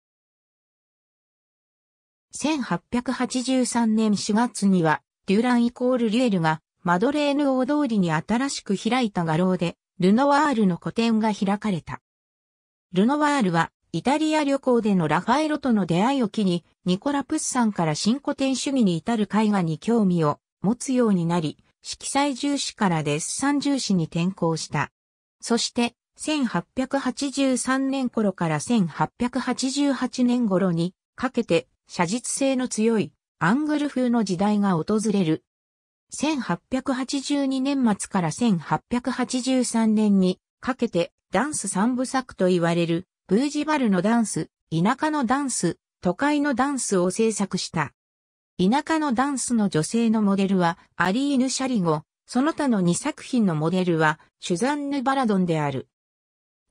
1883年4月には、デュランイコール・リュエルが、マドレーヌ大通りに新しく開いた画廊で、ルノワールの個展が開かれた。ルノワールは、イタリア旅行でのラファエロとの出会いを機に、ニコラ・プッサンから新古典主義に至る絵画に興味を持つようになり、色彩重視からデッサン重視に転向した。そして、1883年頃から1888年頃にかけて写実性の強いアングル風の時代が訪れる。1882年末から1883年にかけてダンス三部作と言われるブージバルのダンス、田舎のダンス、都会のダンスを制作した。田舎のダンスの女性のモデルはアリーヌ・シャリゴ、その他の2作品のモデルはシュザンヌ・バラドンである。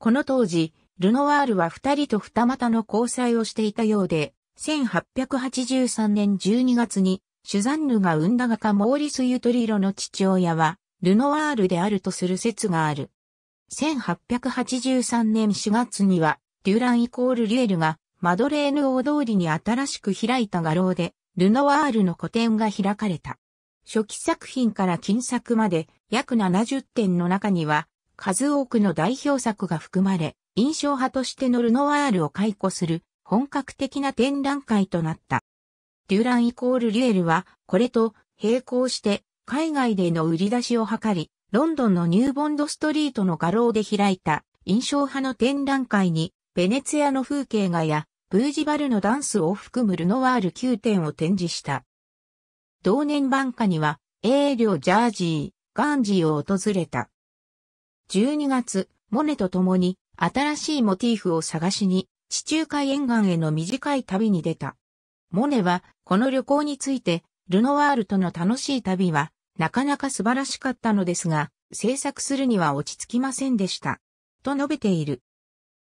この当時、ルノワールは二人と二股の交際をしていたようで、1883年12月に、シュザンヌが生んだ画家モーリス・ユトリロの父親は、ルノワールであるとする説がある。1883年4月には、デュランイコール・リュエルが、マドレーヌ大通りに新しく開いた画廊で、ルノワールの個展が開かれた。初期作品から近作まで、約70点の中には、数多くの代表作が含まれ、印象派としてのルノワールを解雇する本格的な展覧会となった。デュランイコールリュエルは、これと並行して海外での売り出しを図り、ロンドンのニューボンドストリートの画廊で開いた印象派の展覧会に、ベネツィアの風景画やブージバルのダンスを含むルノワール9点を展示した。同年晩夏には、英領ジャージー、ガンジーを訪れた。12月、モネと共に新しいモチーフを探しに地中海沿岸への短い旅に出た。モネはこの旅行についてルノワールとの楽しい旅はなかなか素晴らしかったのですが制作するには落ち着きませんでした。と述べている。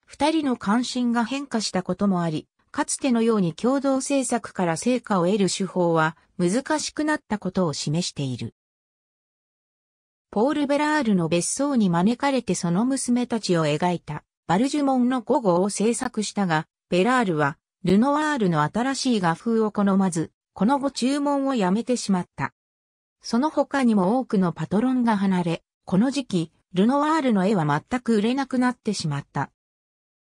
二人の関心が変化したこともあり、かつてのように共同制作から成果を得る手法は難しくなったことを示している。ポール・ベラールの別荘に招かれてその娘たちを描いた、バルジュモンの午後を制作したが、ベラールは、ルノワールの新しい画風を好まず、この後注文をやめてしまった。その他にも多くのパトロンが離れ、この時期、ルノワールの絵は全く売れなくなってしまった。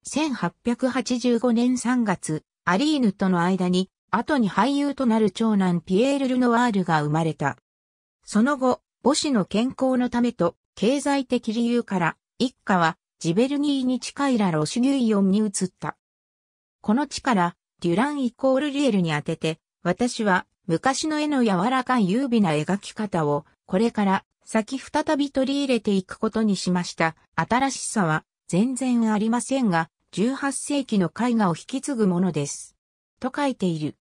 1885年3月、アリーヌとの間に、後に俳優となる長男ピエール・ルノワールが生まれた。その後、母子の健康のためと経済的理由から一家はジベルニーに近いラ・ロシュギュイオンに移った。この地からデュランイコールリエルに当てて、私は昔の絵の柔らかい優美な描き方をこれから先再び取り入れていくことにしました。新しさは全然ありませんが、18世紀の絵画を引き継ぐものです。と書いている。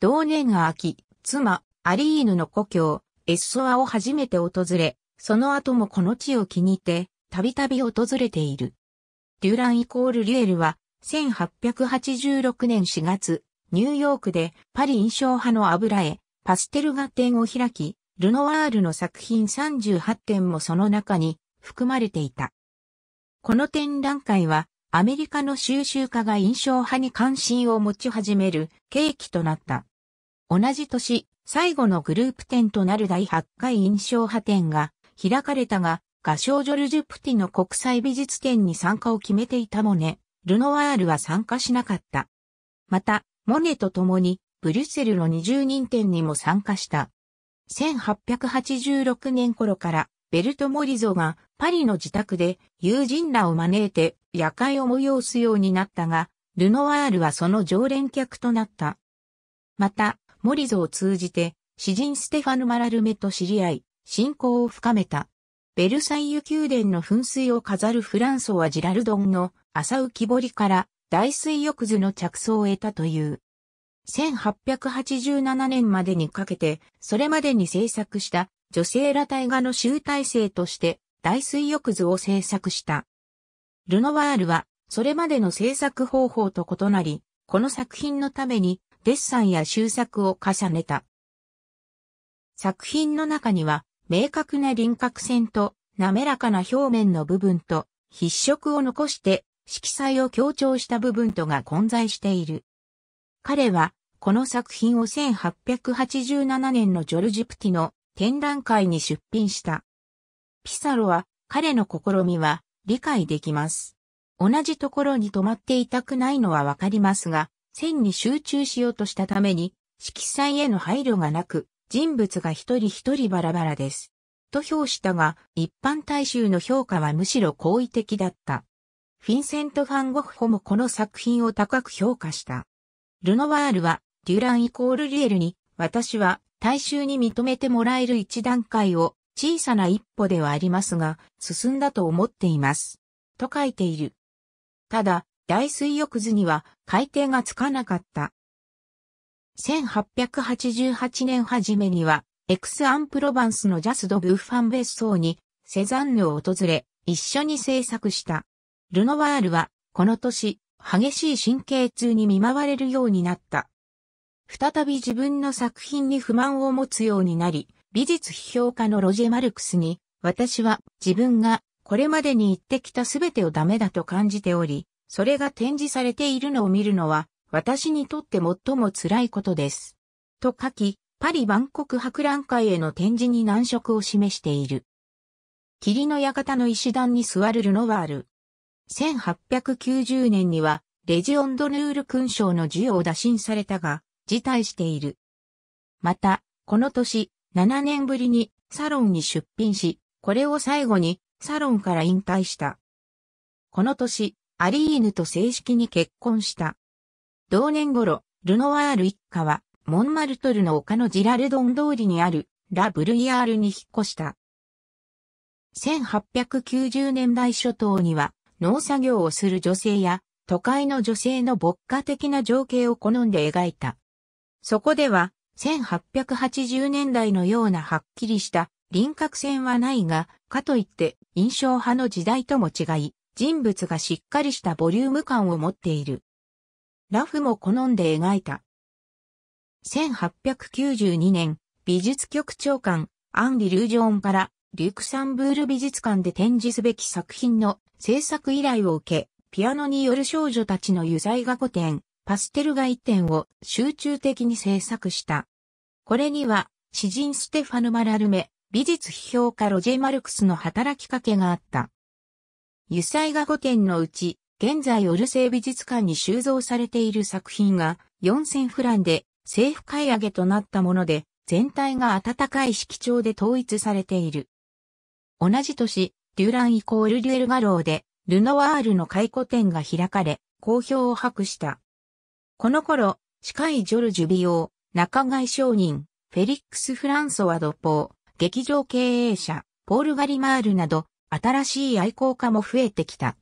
同年が秋、妻、アリーヌの故郷、エッソアを初めて訪れ、その後もこの地を気に入って、たびたび訪れている。デュランイコール・リュエルは、1886年4月、ニューヨークでパリ印象派の油絵、パステル画展を開き、ルノワールの作品38点もその中に含まれていた。この展覧会は、アメリカの収集家が印象派に関心を持ち始める契機となった。同じ年、最後のグループ展となる第8回印象派展が開かれたが、画商ジョルジュ・プティの国際美術展に参加を決めていたモネ、ルノワールは参加しなかった。また、モネと共にブリュッセルの20人展にも参加した。1886年頃からベルト・モリゾがパリの自宅で友人らを招いて夜会を催すようになったが、ルノワールはその常連客となった。また、モリゾを通じて、詩人ステファヌ・マラルメと知り合い、信仰を深めた。ベルサイユ宮殿の噴水を飾るフランソワ・ジラルドンの浅浮木彫りから大水浴図の着想を得たという。1887年までにかけて、それまでに制作した女性タイ画の集大成として大水浴図を制作した。ルノワールは、それまでの制作方法と異なり、この作品のためにデッサンや修作を重ねた。作品の中には、明確な輪郭線と滑らかな表面の部分と筆色を残して色彩を強調した部分とが混在している。彼はこの作品を1887年のジョルジプティの展覧会に出品した。ピサロは彼の試みは理解できます。同じところに止まっていたくないのはわかりますが、線に集中しようとしたために、色彩への配慮がなく、人物が一人一人バラバラです。と評したが、一般大衆の評価はむしろ好意的だった。フィンセント・ファン・ゴッホもこの作品を高く評価した。ルノワールは、デュランイコールリエルに、私は大衆に認めてもらえる一段階を小さな一歩ではありますが、進んだと思っています。と書いている。ただ、大水浴図には改定がつかなかった。1888年初めには、エクス・アン・プロバンスのジャス・ド・ブーファン別荘にセザンヌを訪れ、一緒に制作した。ルノワールは、この年、激しい神経痛に見舞われるようになった。再び自分の作品に不満を持つようになり、美術批評家のロジェ・マルクスに、私は自分がこれまでに言ってきたすべてをダメだと感じており、それが展示されているのを見るのは、私にとって最も辛いことです。と書き、パリ万国博覧会への展示に難色を示している。霧の館の石段に座るルノワール。1890年には、レジオンドヌール勲章の授与を打診されたが、辞退している。また、この年、7年ぶりにサロンに出品し、これを最後にサロンから引退した。この年、アリーヌと正式に結婚した。同年頃、ルノワール一家は、モンマルトルの丘のジラルドン通りにある、ラ・ブルイヤールに引っ越した。1890年代初頭には、農作業をする女性や、都会の女性の牧歌的な情景を好んで描いた。そこでは、1880年代のようなはっきりした輪郭線はないが、かといって印象派の時代とも違い、人物がしっかりしたボリューム感を持っている。ラフも好んで描いた。1892年、美術局長官、アンリ・ルージョーンから、リュクサンブール美術館で展示すべき作品の制作依頼を受け、ピアノによる少女たちの油彩画5点、パステル画1点を集中的に制作した。これには、詩人ステファヌ・マラルメ、美術批評家ロジェ・マルクスの働きかけがあった。油彩画5点のうち、現在オルセー美術館に収蔵されている作品が4000フランで政府買い上げとなったもので、全体が暖かい色調で統一されている。同じ年、デュランイコールデュエルガローで、ルノワールの回顧展が開かれ、好評を博した。この頃、司会ジョルジュ美容、仲買商人、フェリックス・フランソワ・ドポー、劇場経営者、ポール・ガリマールなど、新しい愛好家も増えてきた。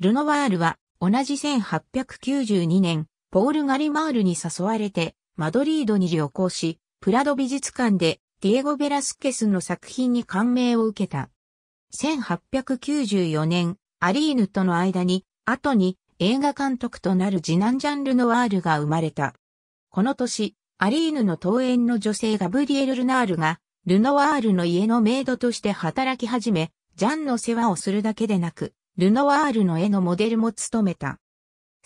ルノワールは同じ1892年、ポール・ガリマールに誘われて、マドリードに旅行し、プラド美術館でディエゴ・ベラスケスの作品に感銘を受けた。1894年、アリーヌとの間に、後に映画監督となる次男ジャンルノワールが生まれた。この年、アリーヌの登園の女性ガブリエル・ルナールが、ルノワールの家のメイドとして働き始め、ジャンの世話をするだけでなく、ルノワールの絵のモデルも務めた。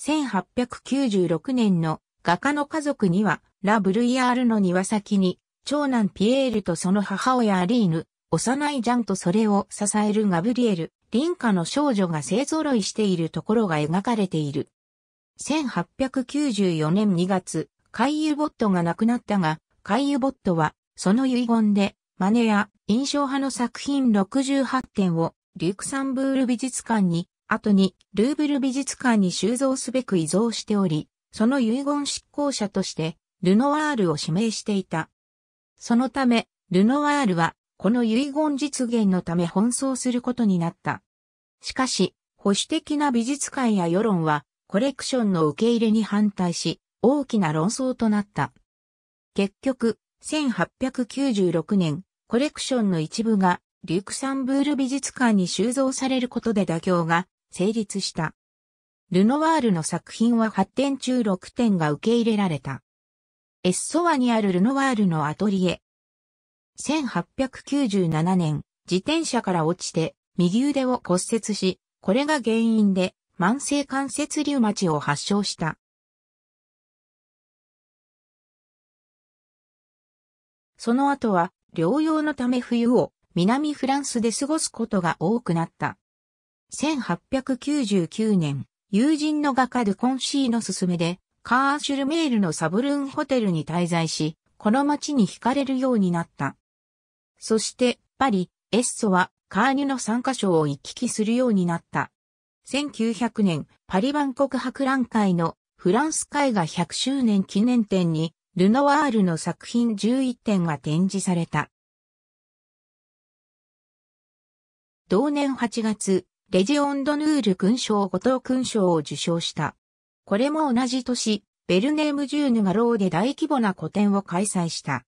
1896年の画家の家族には、ラ・ブルイヤールの庭先に、長男ピエールとその母親アリーヌ、幼いジャンとそれを支えるガブリエル、リンカの少女が勢揃いしているところが描かれている。1894年2月、カイユボットが亡くなったが、カイユボットは、その遺言で、マネや印象派の作品68点をリュクサンブール美術館に、後にルーブル美術館に収蔵すべく移蔵しており、その遺言執行者として、ルノワールを指名していた。そのため、ルノワールは、この遺言実現のため奔走することになった。しかし、保守的な美術界や世論は、コレクションの受け入れに反対し、大きな論争となった。結局、1896年、コレクションの一部がリュクサンブール美術館に収蔵されることで妥協が成立した。ルノワールの作品は8点中6点が受け入れられた。エッソワにあるルノワールのアトリエ。1897年、自転車から落ちて右腕を骨折し、これが原因で慢性関節リウマチを発症した。その後は療養のため冬を南フランスで過ごすことが多くなった。1899年、友人の画家ドコンシーの勧めで、カーシュルメールのサブルーンホテルに滞在し、この街に惹かれるようになった。そして、パリ、エッソは、カーニュの3カ所を行き来するようになった。1900年、パリ万国博覧会のフランス絵画100周年記念展にルノワールの作品11点が展示された。同年8月、レジオンドヌール勲章後藤勲章を受章した。これも同じ年、ベルネームジューヌがローで大規模な個展を開催した。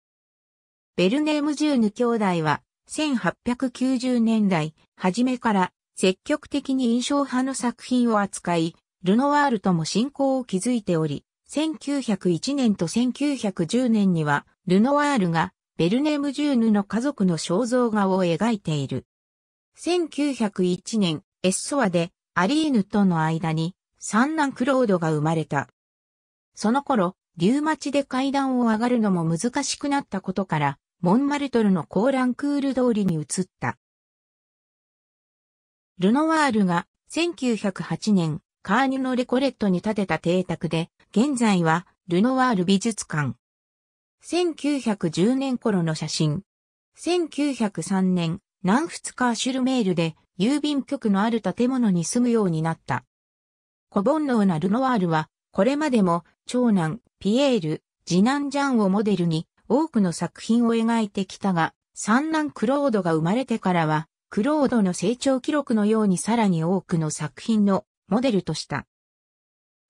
ベルネームジューヌ兄弟は、1890年代、初めから積極的に印象派の作品を扱い、ルノワールとも信仰を築いており、1901年と1910年には、ルノワールがベルネムジューヌの家族の肖像画を描いている。1901年、エッソアでアリーヌとの間に三男クロードが生まれた。その頃、リューマチで階段を上がるのも難しくなったことから、モンマルトルのコーランクール通りに移った。ルノワールが1908年、カーニュのレコレットに建てた邸宅で、現在は、ルノワール美術館。1910年頃の写真。1903年、南仏カーシュルメールで、郵便局のある建物に住むようになった。小煩悩なルノワールは、これまでも、長男、ピエール、次男ジャンをモデルに、多くの作品を描いてきたが、三男クロードが生まれてからは、クロードの成長記録のようにさらに多くの作品のモデルとした。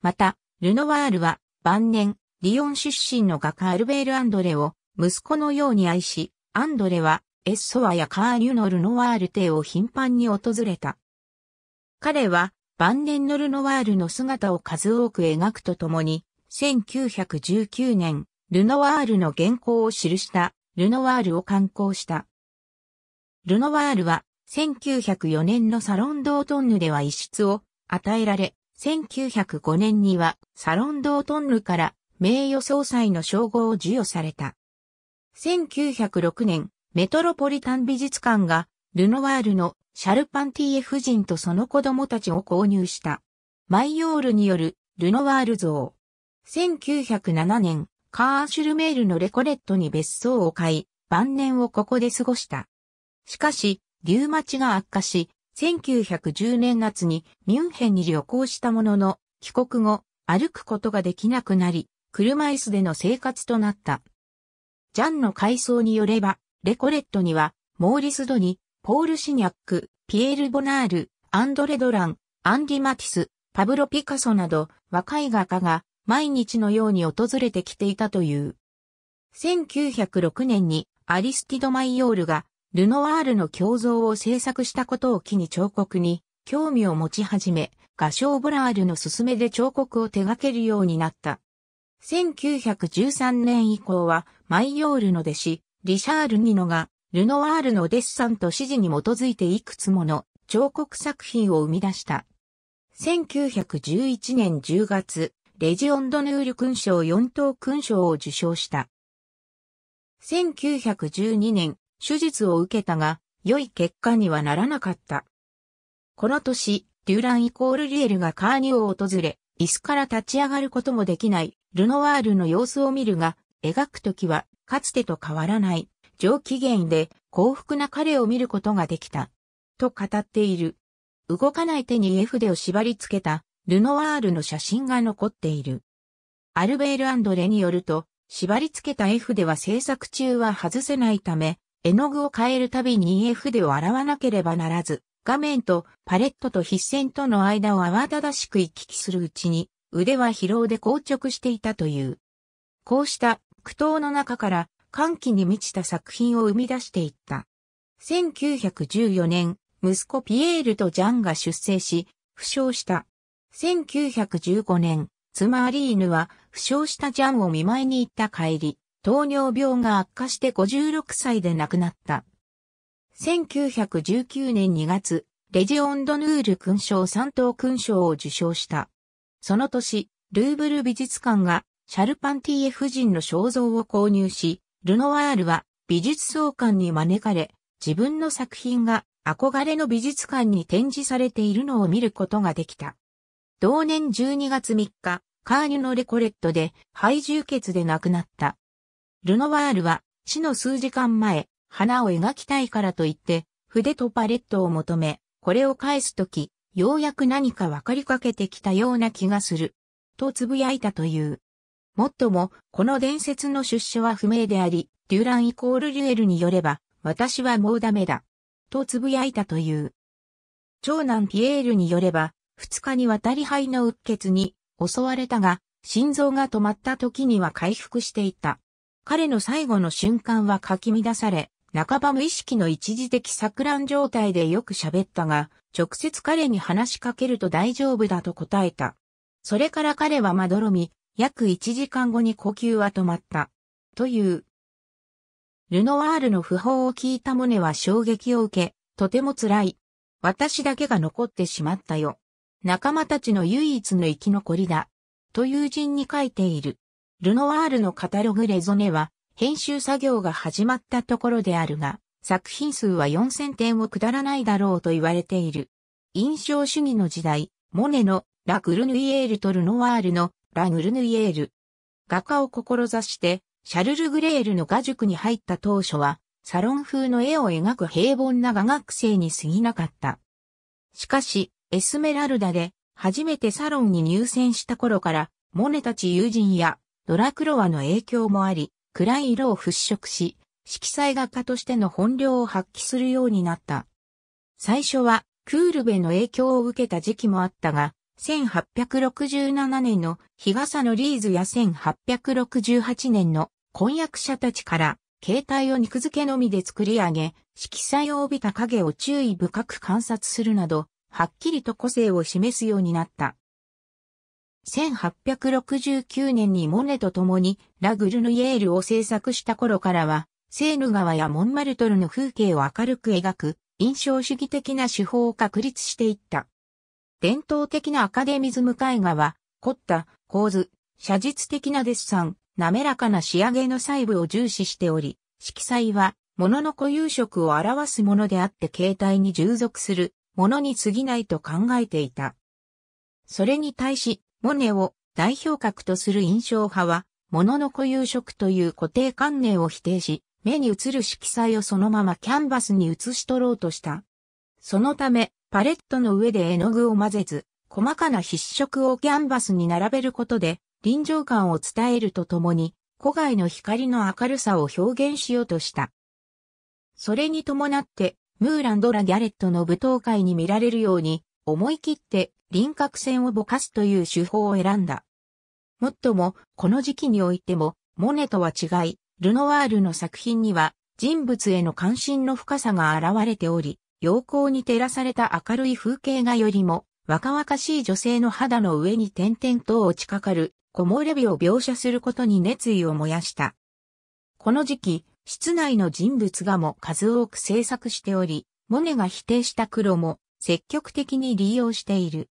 また、ルノワールは晩年、リヨン出身の画家アルベール・アンドレを息子のように愛し、アンドレはエッソワやカーリュのルノワール邸を頻繁に訪れた。彼は晩年のルノワールの姿を数多く描くとともに、1919年、ルノワールの原稿を記したルノワールを刊行した。ルノワールは1904年のサロン・ドートンヌでは一室を与えられ、1905年にはサロンドートンルから名誉総裁の称号を授与された。1906年、メトロポリタン美術館がルノワールのシャルパンティエ夫人とその子供たちを購入した。マイヨールによるルノワール像。1907年、カーシュルメールのレコレットに別荘を買い、晩年をここで過ごした。しかし、リウマチが悪化し、1910年夏にミュンヘンに旅行したものの、帰国後、歩くことができなくなり、車椅子での生活となった。ジャンの回想によれば、レコレットには、モーリス・ドニ、ポール・シニャック、ピエール・ボナール、アンドレ・ドラン、アンディ・マティス、パブロ・ピカソなど若い画家が毎日のように訪れてきていたという。1906年にアリスティド・マイヨールがルノワールの胸像を制作したことを機に彫刻に興味を持ち始め、画商ボラールの勧めで彫刻を手掛けるようになった。1913年以降は、マイヨールの弟子、リシャール・ニノが、ルノワールのデッサンと指示に基づいていくつもの彫刻作品を生み出した。1911年10月、レジオンドヌール勲章4等勲章を受章した。1912年、手術を受けたが、良い結果にはならなかった。この年、デュランイコールリエルがカーニュを訪れ、椅子から立ち上がることもできない、ルノワールの様子を見るが、描くときは、かつてと変わらない、上機嫌で幸福な彼を見ることができた。と語っている。動かない手に絵筆を縛り付けた、ルノワールの写真が残っている。アルベールレによると、縛り付けた絵筆は制作中は外せないため、絵の具を変えるたびに E 筆を洗わなければならず、画面とパレットと筆線との間を慌ただしく行き来するうちに、腕は疲労で硬直していたという。こうした苦闘の中から歓喜に満ちた作品を生み出していった。1914年、息子ピエールとジャンが出生し、負傷した。1915年、妻アリーヌは負傷したジャンを見舞いに行った帰り、糖尿病が悪化して56歳で亡くなった。1919年2月、レジオンドヌール勲章3等勲章を受章した。その年、ルーブル美術館がシャルパンティエ夫人の肖像を購入し、ルノワールは美術総監に招かれ、自分の作品が憧れの美術館に展示されているのを見ることができた。同年12月3日、カーニュのレコレットで肺充血で亡くなった。ルノワールは死の数時間前、花を描きたいからと言って、筆とパレットを求め、これを返すとき、ようやく何か分かりかけてきたような気がする。と呟いたという。もっとも、この伝説の出所は不明であり、デュランイコールリュエルによれば、私はもうダメだ。と呟いたという。長男ピエールによれば、二日にわたり肺のうっ血に襲われたが、心臓が止まった時には回復していた。彼の最後の瞬間はかき乱され、半ば無意識の一時的錯乱状態でよく喋ったが、直接彼に話しかけると大丈夫だと答えた。それから彼はまどろみ、約1時間後に呼吸は止まった。という。ルノワールの訃報を聞いたモネは衝撃を受け、とても辛い。私だけが残ってしまったよ。仲間たちの唯一の生き残りだ。と友人に書いている。ルノワールのカタログレゾネは、編集作業が始まったところであるが、作品数は4000点を下らないだろうと言われている。印象主義の時代、モネのラ・グルヌイエールとルノワールのラ・グルヌイエール。画家を志して、シャルル・グレールの画塾に入った当初は、サロン風の絵を描く平凡な画学生に過ぎなかった。しかし、エスメラルダで初めてサロンに入選した頃から、モネたち友人やドラクロワの影響もあり、暗い色を払拭し、色彩画家としての本領を発揮するようになった。最初は、クールベの影響を受けた時期もあったが、1867年の日傘のリーズや1868年の婚約者たちから、携帯を肉付けのみで作り上げ、色彩を帯びた影を注意深く観察するなど、はっきりと個性を示すようになった。1869年にモネと共にラグルヌイエールを制作した頃からは、セーヌ川やモンマルトルの風景を明るく描く印象主義的な手法を確立していった。伝統的なアカデミズム絵画は、凝った構図、写実的なデッサン、滑らかな仕上げの細部を重視しており、色彩は物の固有色を表すものであって形態に従属するものに過ぎないと考えていた。それに対し、モネを代表格とする印象派は、ものの固有色という固定観念を否定し、目に映る色彩をそのままキャンバスに映し取ろうとした。そのため、パレットの上で絵の具を混ぜず、細かな筆色をキャンバスに並べることで、臨場感を伝えるとともに、古外の光の明るさを表現しようとした。それに伴って、ムーランドラ・ギャレットの舞踏会に見られるように、思い切って輪郭線をぼかすという手法を選んだ。もっとも、この時期においても、モネとは違い、ルノワールの作品には、人物への関心の深さが現れており、陽光に照らされた明るい風景画よりも、若々しい女性の肌の上に点々と落ちかかる、木漏れ日を描写することに熱意を燃やした。この時期、室内の人物画も数多く制作しており、モネが否定した黒も積極的に利用している。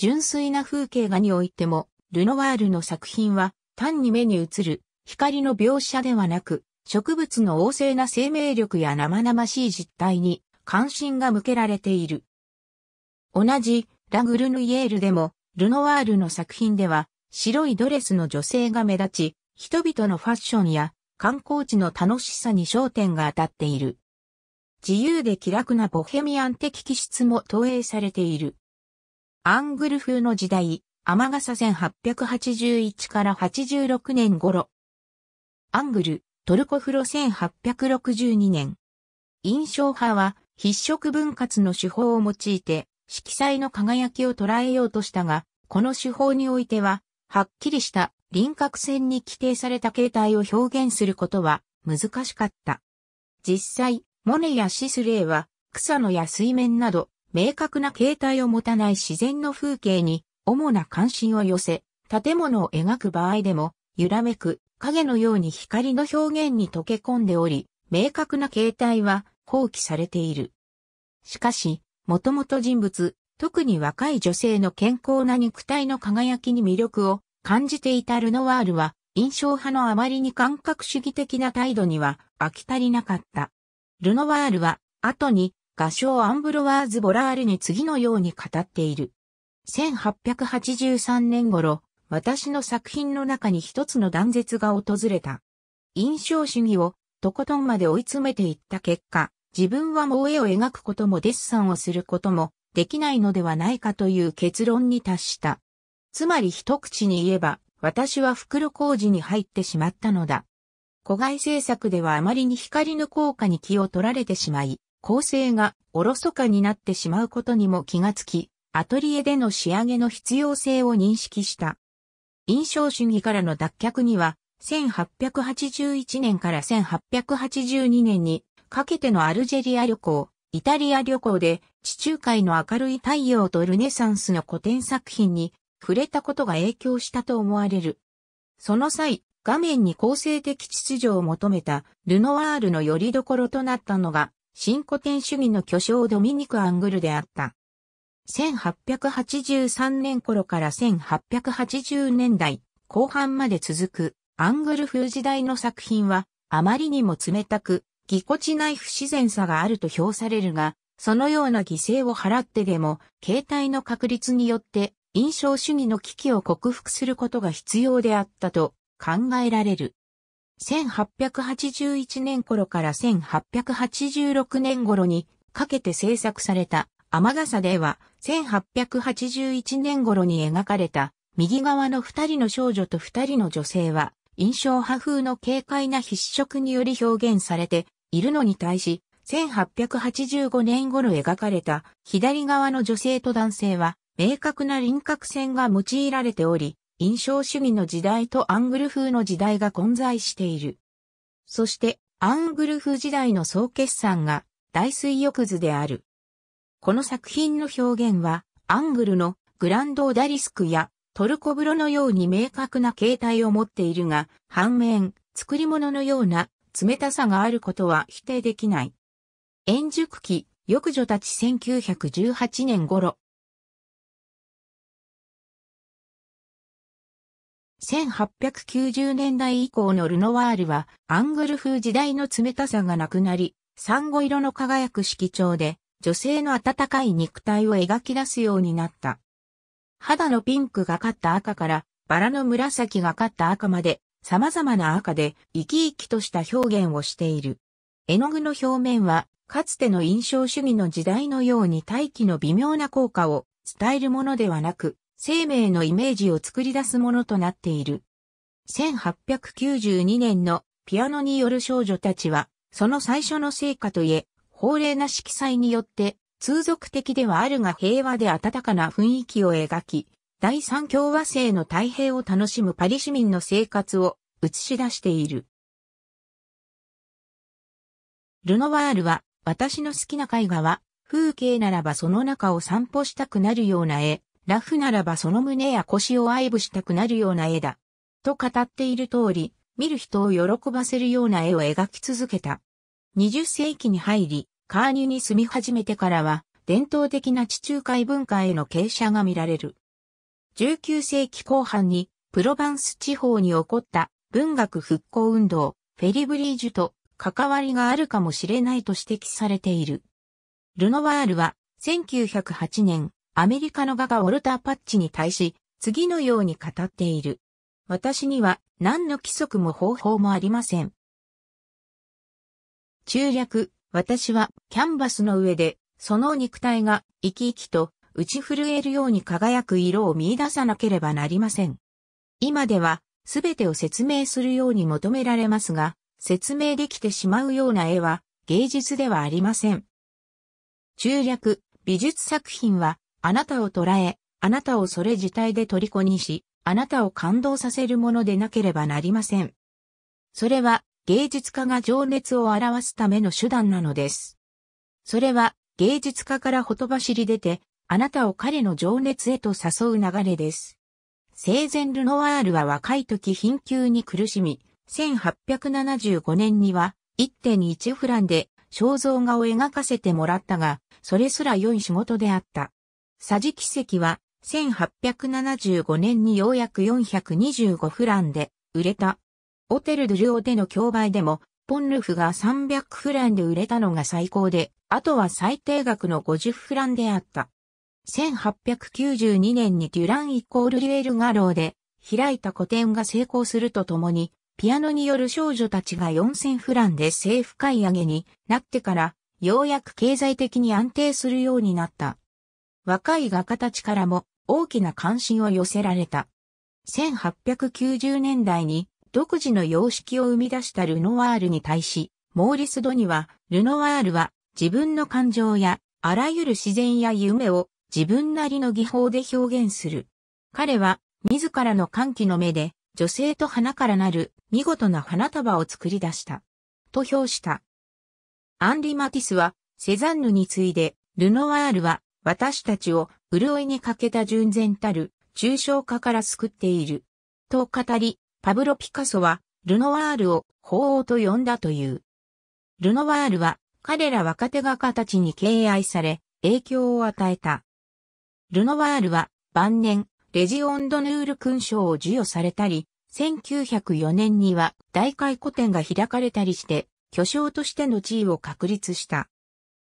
純粋な風景画においても、ルノワールの作品は単に目に映る光の描写ではなく、植物の旺盛な生命力や生々しい実態に関心が向けられている。同じラグルヌイエールでも、ルノワールの作品では、白いドレスの女性が目立ち、人々のファッションや観光地の楽しさに焦点が当たっている。自由で気楽なボヘミアン的気質も投影されている。アングル風の時代、天笠1881から86年頃。アングル、トルコフロ1862年。印象派は筆色分割の手法を用いて色彩の輝きを捉えようとしたが、この手法においては、はっきりした輪郭線に規定された形態を表現することは難しかった。実際、モネやシスレーは草野や水面など明確な形態を持たない自然の風景に主な関心を寄せ、建物を描く場合でも、揺らめく影のように光の表現に溶け込んでおり、明確な形態は放棄されている。しかし、もともと人物、特に若い女性の健康な肉体の輝きに魅力を感じていたルノワールは、印象派のあまりに感覚主義的な態度には飽き足りなかった。ルノワールは、後に画商アンブロワーズ・ボラールに次のように語っている。1883年頃、私の作品の中に一つの断絶が訪れた。印象主義をとことんまで追い詰めていった結果、自分はもう絵を描くこともデッサンをすることもできないのではないかという結論に達した。つまり一口に言えば、私は袋工事に入ってしまったのだ。古外政作ではあまりに光の効果に気を取られてしまい、構成がおろそかになってしまうことにも気がつき、アトリエでの仕上げの必要性を認識した。印象主義からの脱却には、1881年から1882年にかけてのアルジェリア旅行、イタリア旅行で地中海の明るい太陽とルネサンスの古典作品に触れたことが影響したと思われる。その際、画面に構成的秩序を求めたルノワールの拠り所となったのが新古典主義の巨匠ドミニク・アングルであった。1883年頃から1880年代後半まで続くアングル風時代の作品はあまりにも冷たくぎこちない不自然さがあると評されるが、そのような犠牲を払ってでも形態の確立によって印象主義の危機を克服することが必要であったと考えられる。1881年頃から1886年頃にかけて制作された天笠では1881年頃に描かれた右側の二人の少女と二人の女性は印象派風の軽快な筆色により表現されているのに対し1885年頃描かれた左側の女性と男性は明確な輪郭線が用いられており印象主義の時代とアングル風の時代が混在している。そして、アングル風時代の総決算が、大水浴図である。この作品の表現は、アングルのグランドオダリスクやトルコブロのように明確な形態を持っているが、反面、作り物のような冷たさがあることは否定できない。円熟期、浴女たち1918年頃、1890年代以降のルノワールは、アングル風時代の冷たさがなくなり、産後色の輝く色調で、女性の温かい肉体を描き出すようになった。肌のピンクがかった赤から、バラの紫がかった赤まで、様々な赤で生き生きとした表現をしている。絵の具の表面は、かつての印象主義の時代のように大気の微妙な効果を伝えるものではなく、生命のイメージを作り出すものとなっている。1892年のピアノによる少女たちは、その最初の成果といえ、法令な色彩によって、通俗的ではあるが平和で温かな雰囲気を描き、第三共和制の太平を楽しむパリ市民の生活を映し出している。ルノワールは、私の好きな絵画は、風景ならばその中を散歩したくなるような絵、ラフならばその胸や腰を愛撫したくなるような絵だ。と語っている通り、見る人を喜ばせるような絵を描き続けた。20世紀に入り、カーニュに住み始めてからは、伝統的な地中海文化への傾斜が見られる。19世紀後半に、プロバンス地方に起こった文学復興運動、フェリブリージュと関わりがあるかもしれないと指摘されている。ルノワールは1908年アメリカの画家ウォルター・パッチに対し、次のように語っている。私には何の規則も方法もありません。中略、私はキャンバスの上で、その肉体が生き生きと打ち震えるように輝く色を見出さなければなりません。今では、すべてを説明するように求められますが、説明できてしまうような絵は芸術ではありません。中略、美術作品はあなたを捉え、あなたをそれ自体で虜にし、あなたを感動させるものでなければなりません。それは芸術家が情熱を表すための手段なのです。それは芸術家からほとばしり出て、あなたを彼の情熱へと誘う流れです。生前ルノワールは若い時貧窮に苦しみ、1875年には1.1フランで肖像画を描かせてもらったが、それすら良い仕事であった。ジ奇席は1875年にようやく425フランで売れた。オテル・ドゥ・ルオでの競売でも、ポンルフが300フランで売れたのが最高で、あとは最低額の50フランであった。1892年にデュランイコールリュエルガローで開いた個展が成功するとともに、ピアノによる少女たちが4000フランで政府買い上げになってから、ようやく経済的に安定するようになった。若い画家たちからも大きな関心を寄せられた。1890年代に独自の様式を生み出したルノワールに対し、モーリス・ドには、ルノワールは自分の感情やあらゆる自然や夢を自分なりの技法で表現する。彼は自らの歓喜の目で女性と花からなる見事な花束を作り出した。と評した。アンリ・マティスはセザンヌに次いでルノワールは私たちを潤いに欠けた純然たる抽象化から救っている。と語り、パブロ・ピカソは、ルノワールを法王と呼んだという。ルノワールは、彼ら若手画家たちに敬愛され、影響を与えた。ルノワールは、晩年、レジオンドヌール勲章を授与されたり、1904年には大回顧展が開かれたりして、巨匠としての地位を確立した。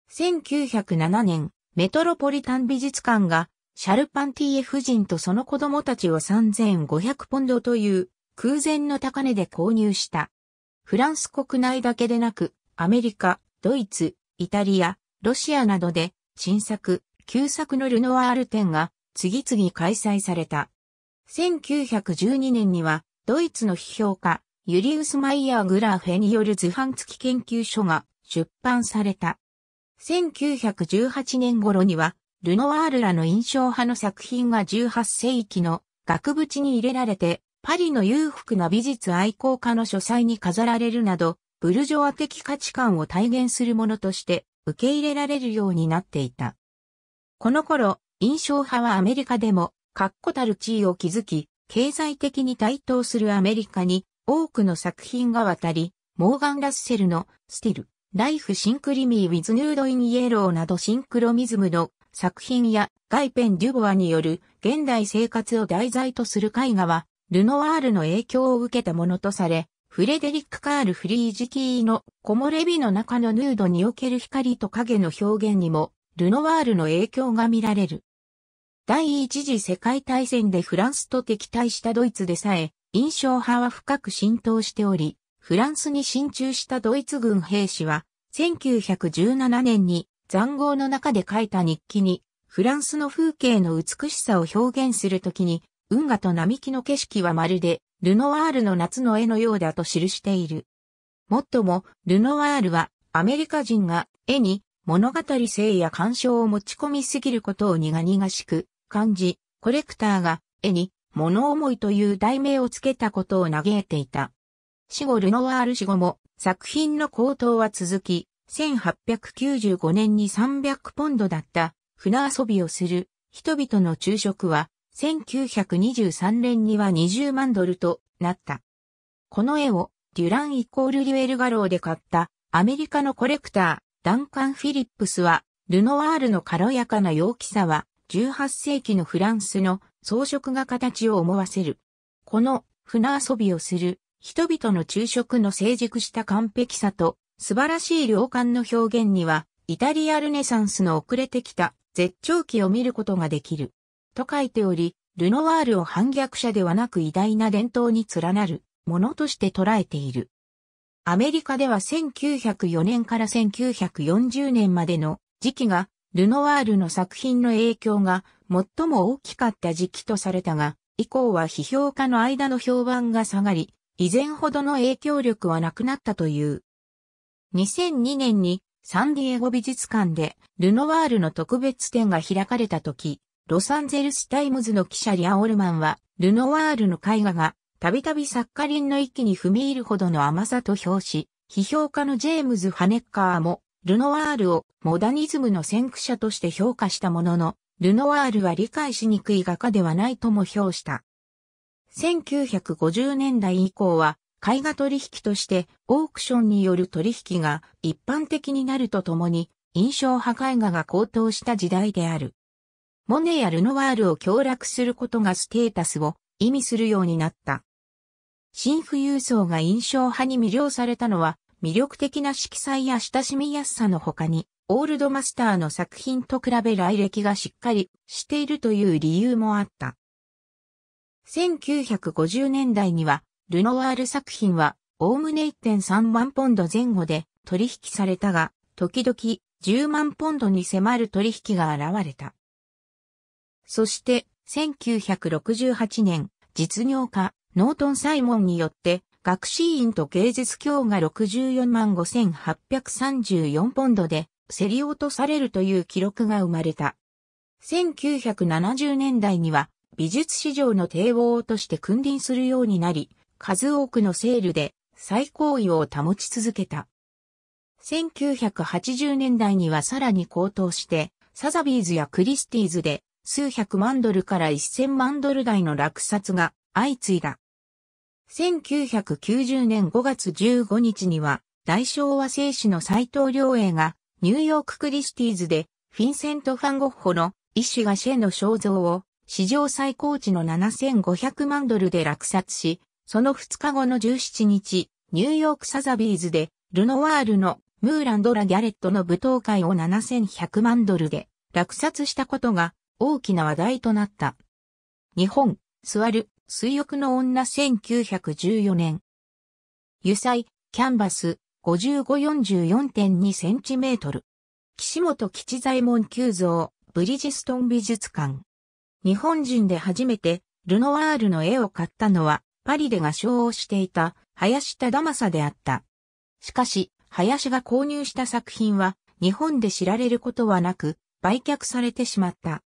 1907年、メトロポリタン美術館が、シャルパンティエ夫人とその子供たちを3500ポンドという空前の高値で購入した。フランス国内だけでなく、アメリカ、ドイツ、イタリア、ロシアなどで、新作、旧作のルノワール展が次々開催された。1912年には、ドイツの批評家、ユリウス・マイヤー・グラーフェによる図版付き研究書が出版された。1918年頃には、ルノワールらの印象派の作品が18世紀の額縁に入れられて、パリの裕福な美術愛好家の書斎に飾られるなど、ブルジョア的価値観を体現するものとして受け入れられるようになっていた。この頃、印象派はアメリカでも確固たる地位を築き、経済的に台頭するアメリカに多くの作品が渡り、モーガン・ラッセルのスティル、ライフシンクリミー・ウィズ・ヌード・イン・イエローなどシンクロミズムの作品やガイペン・デュボアによる現代生活を題材とする絵画は、ルノワールの影響を受けたものとされ、フレデリック・カール・フリージキーの木漏れ日の中のヌードにおける光と影の表現にも、ルノワールの影響が見られる。第一次世界大戦でフランスと敵対したドイツでさえ、印象派は深く浸透しており、フランスに進駐したドイツ軍兵士は、1917年に残酷の中で書いた日記に、フランスの風景の美しさを表現するときに、運河と並木の景色はまるで、ルノワールの夏の絵のようだと記している。もっとも、ルノワールは、アメリカ人が絵に物語性や鑑賞を持ち込みすぎることを苦々しく感じ、コレクターが絵に物思いという題名をつけたことを嘆いていた。死後ルノワール死後も作品の高騰は続き、1895年に300ポンドだった船遊びをする人々の昼食は1923年には20万ドルとなった。この絵をデュランイコールデュエルガローで買ったアメリカのコレクターダンカン・フィリップスはルノワールの軽やかな陽気さは18世紀のフランスの装飾が形を思わせる。この船遊びをする人々の昼食の成熟した完璧さと素晴らしい良感の表現には、イタリアルネサンスの遅れてきた絶頂期を見ることができる。と書いており、ルノワールを反逆者ではなく偉大な伝統に連なるものとして捉えている。アメリカでは1904年から1940年までの時期が、ルノワールの作品の影響が最も大きかった時期とされたが、以降は批評家の間の評判が下がり、以前ほどの影響力はなくなったという。2002年にサンディエゴ美術館でルノワールの特別展が開かれた時、ロサンゼルスタイムズの記者リア・オルマンは、ルノワールの絵画がたびたびサッカリンの域に踏み入るほどの甘さと評し、批評家のジェームズ・ハネッカーも、ルノワールをモダニズムの先駆者として評価したものの、ルノワールは理解しにくい画家ではないとも評した。1950年代以降は、絵画取引としてオークションによる取引が一般的になるとともに、印象派絵画が高騰した時代である。モネやルノワールを協力することがステータスを意味するようになった。新富裕層が印象派に魅了されたのは、魅力的な色彩や親しみやすさの他に、オールドマスターの作品と比べ来歴がしっかりしているという理由もあった。1950年代には、ルノワール作品は、おおむね1.3万ポンド前後で取引されたが、時々10万ポンドに迫る取引が現れた。そして、1968年、実業家、ノートン・サイモンによって、学士院と芸術教が64万5834ポンドで、競り落とされるという記録が生まれた。1970年代には、美術市場の帝王として君臨するようになり、数多くのセールで最高位を保ち続けた。1980年代にはさらに高騰して、サザビーズやクリスティーズで数百万ドルから一千万ドル台の落札が相次いだ。1990年5月15日には、大昭和製紙の斎藤良栄がニューヨーククリスティーズでフィンセント・ファンゴッホの医師がシェの肖像を史上最高値の7500万ドルで落札し、その2日後の17日、ニューヨークサザビーズで、ルノワールのムーランドラ・ギャレットの舞踏会を7100万ドルで落札したことが大きな話題となった。日本、座る、水浴の女1914年。油彩、キャンバス、5544.2センチメートル。岸本吉左衛門急増、ブリジストン美術館。日本人で初めてルノワールの絵を買ったのはパリで画商をしていた林忠政であった。しかし、林が購入した作品は日本で知られることはなく売却されてしまった。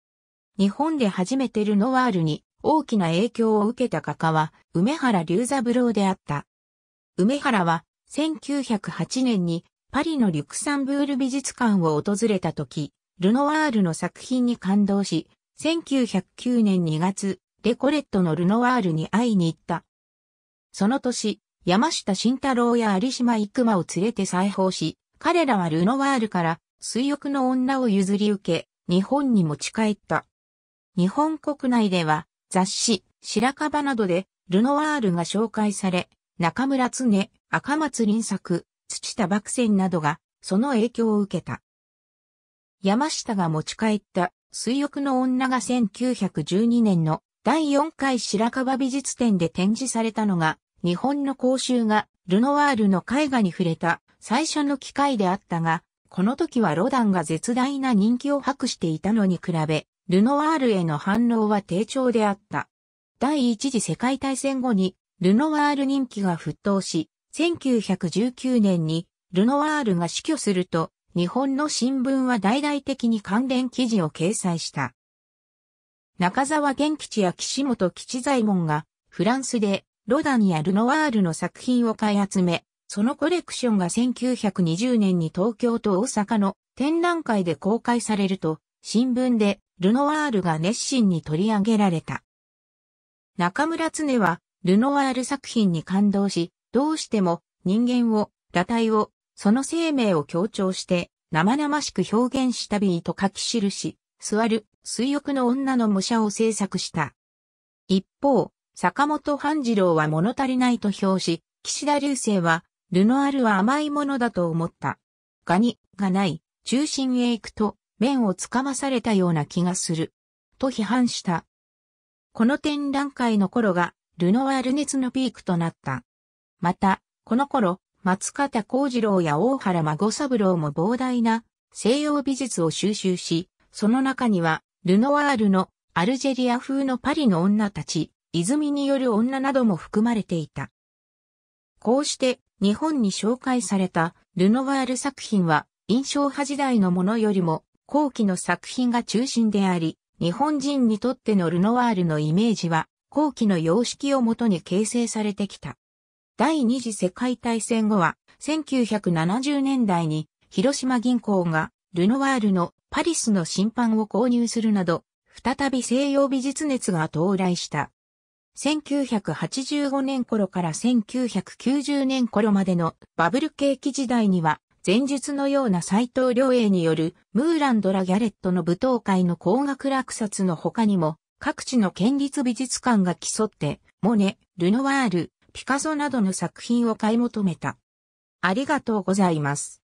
日本で初めてルノワールに大きな影響を受けた画家は梅原龍三郎であった。梅原は1908年にパリのリュクサンブール美術館を訪れた時、ルノワールの作品に感動し、1909年2月、レコレットのルノワールに会いに行った。その年、山下慎太郎や有島育馬を連れて再訪し、彼らはルノワールから水浴の女を譲り受け、日本に持ち帰った。日本国内では雑誌、白樺などでルノワールが紹介され、中村常、赤松林作、土田漠船などがその影響を受けた。山下が持ち帰った水浴の女が1912年の第4回白樺美術展で展示されたのが、日本の公衆がルノワールの絵画に触れた最初の機会であったが、この時はロダンが絶大な人気を博していたのに比べ、ルノワールへの反応は低調であった。第一次世界大戦後に、ルノワール人気が沸騰し、1919年にルノワールが死去すると、日本の新聞は大々的に関連記事を掲載した。中沢元吉や岸本吉左衛門がフランスでロダンやルノワールの作品を買い集め、そのコレクションが1920年に東京と大阪の展覧会で公開されると、新聞でルノワールが熱心に取り上げられた。中村常はルノワール作品に感動し、どうしても人間を、裸体をその生命を強調して生々しく表現したビーと書き記し、座る水浴の女の武者を制作した。一方、坂本半次郎は物足りないと評し、岸田流星は、ルノアルは甘いものだと思った。ガニ、がない、中心へ行くと、面をつかまされたような気がする。と批判した。この展覧会の頃が、ルノワール熱のピークとなった。また、この頃、松方幸次郎や大原孫三郎も膨大な西洋美術を収集し、その中には、ルノワールのアルジェリア風のパリの女たち、泉による女なども含まれていた。こうして日本に紹介されたルノワール作品は印象派時代のものよりも後期の作品が中心であり、日本人にとってのルノワールのイメージは後期の様式をもとに形成されてきた。第二次世界大戦後は、1970年代に広島銀行がルノワールのパリスの審判を購入するなど、再び西洋美術熱が到来した。1985年頃から1990年頃までのバブル景気時代には、前述のような斎藤良英によるムーランドラ・ギャレットの舞踏会の高額落札の他にも、各地の県立美術館が競って、モネ、ルノワール、ピカソなどの作品を買い求めた。ありがとうございます。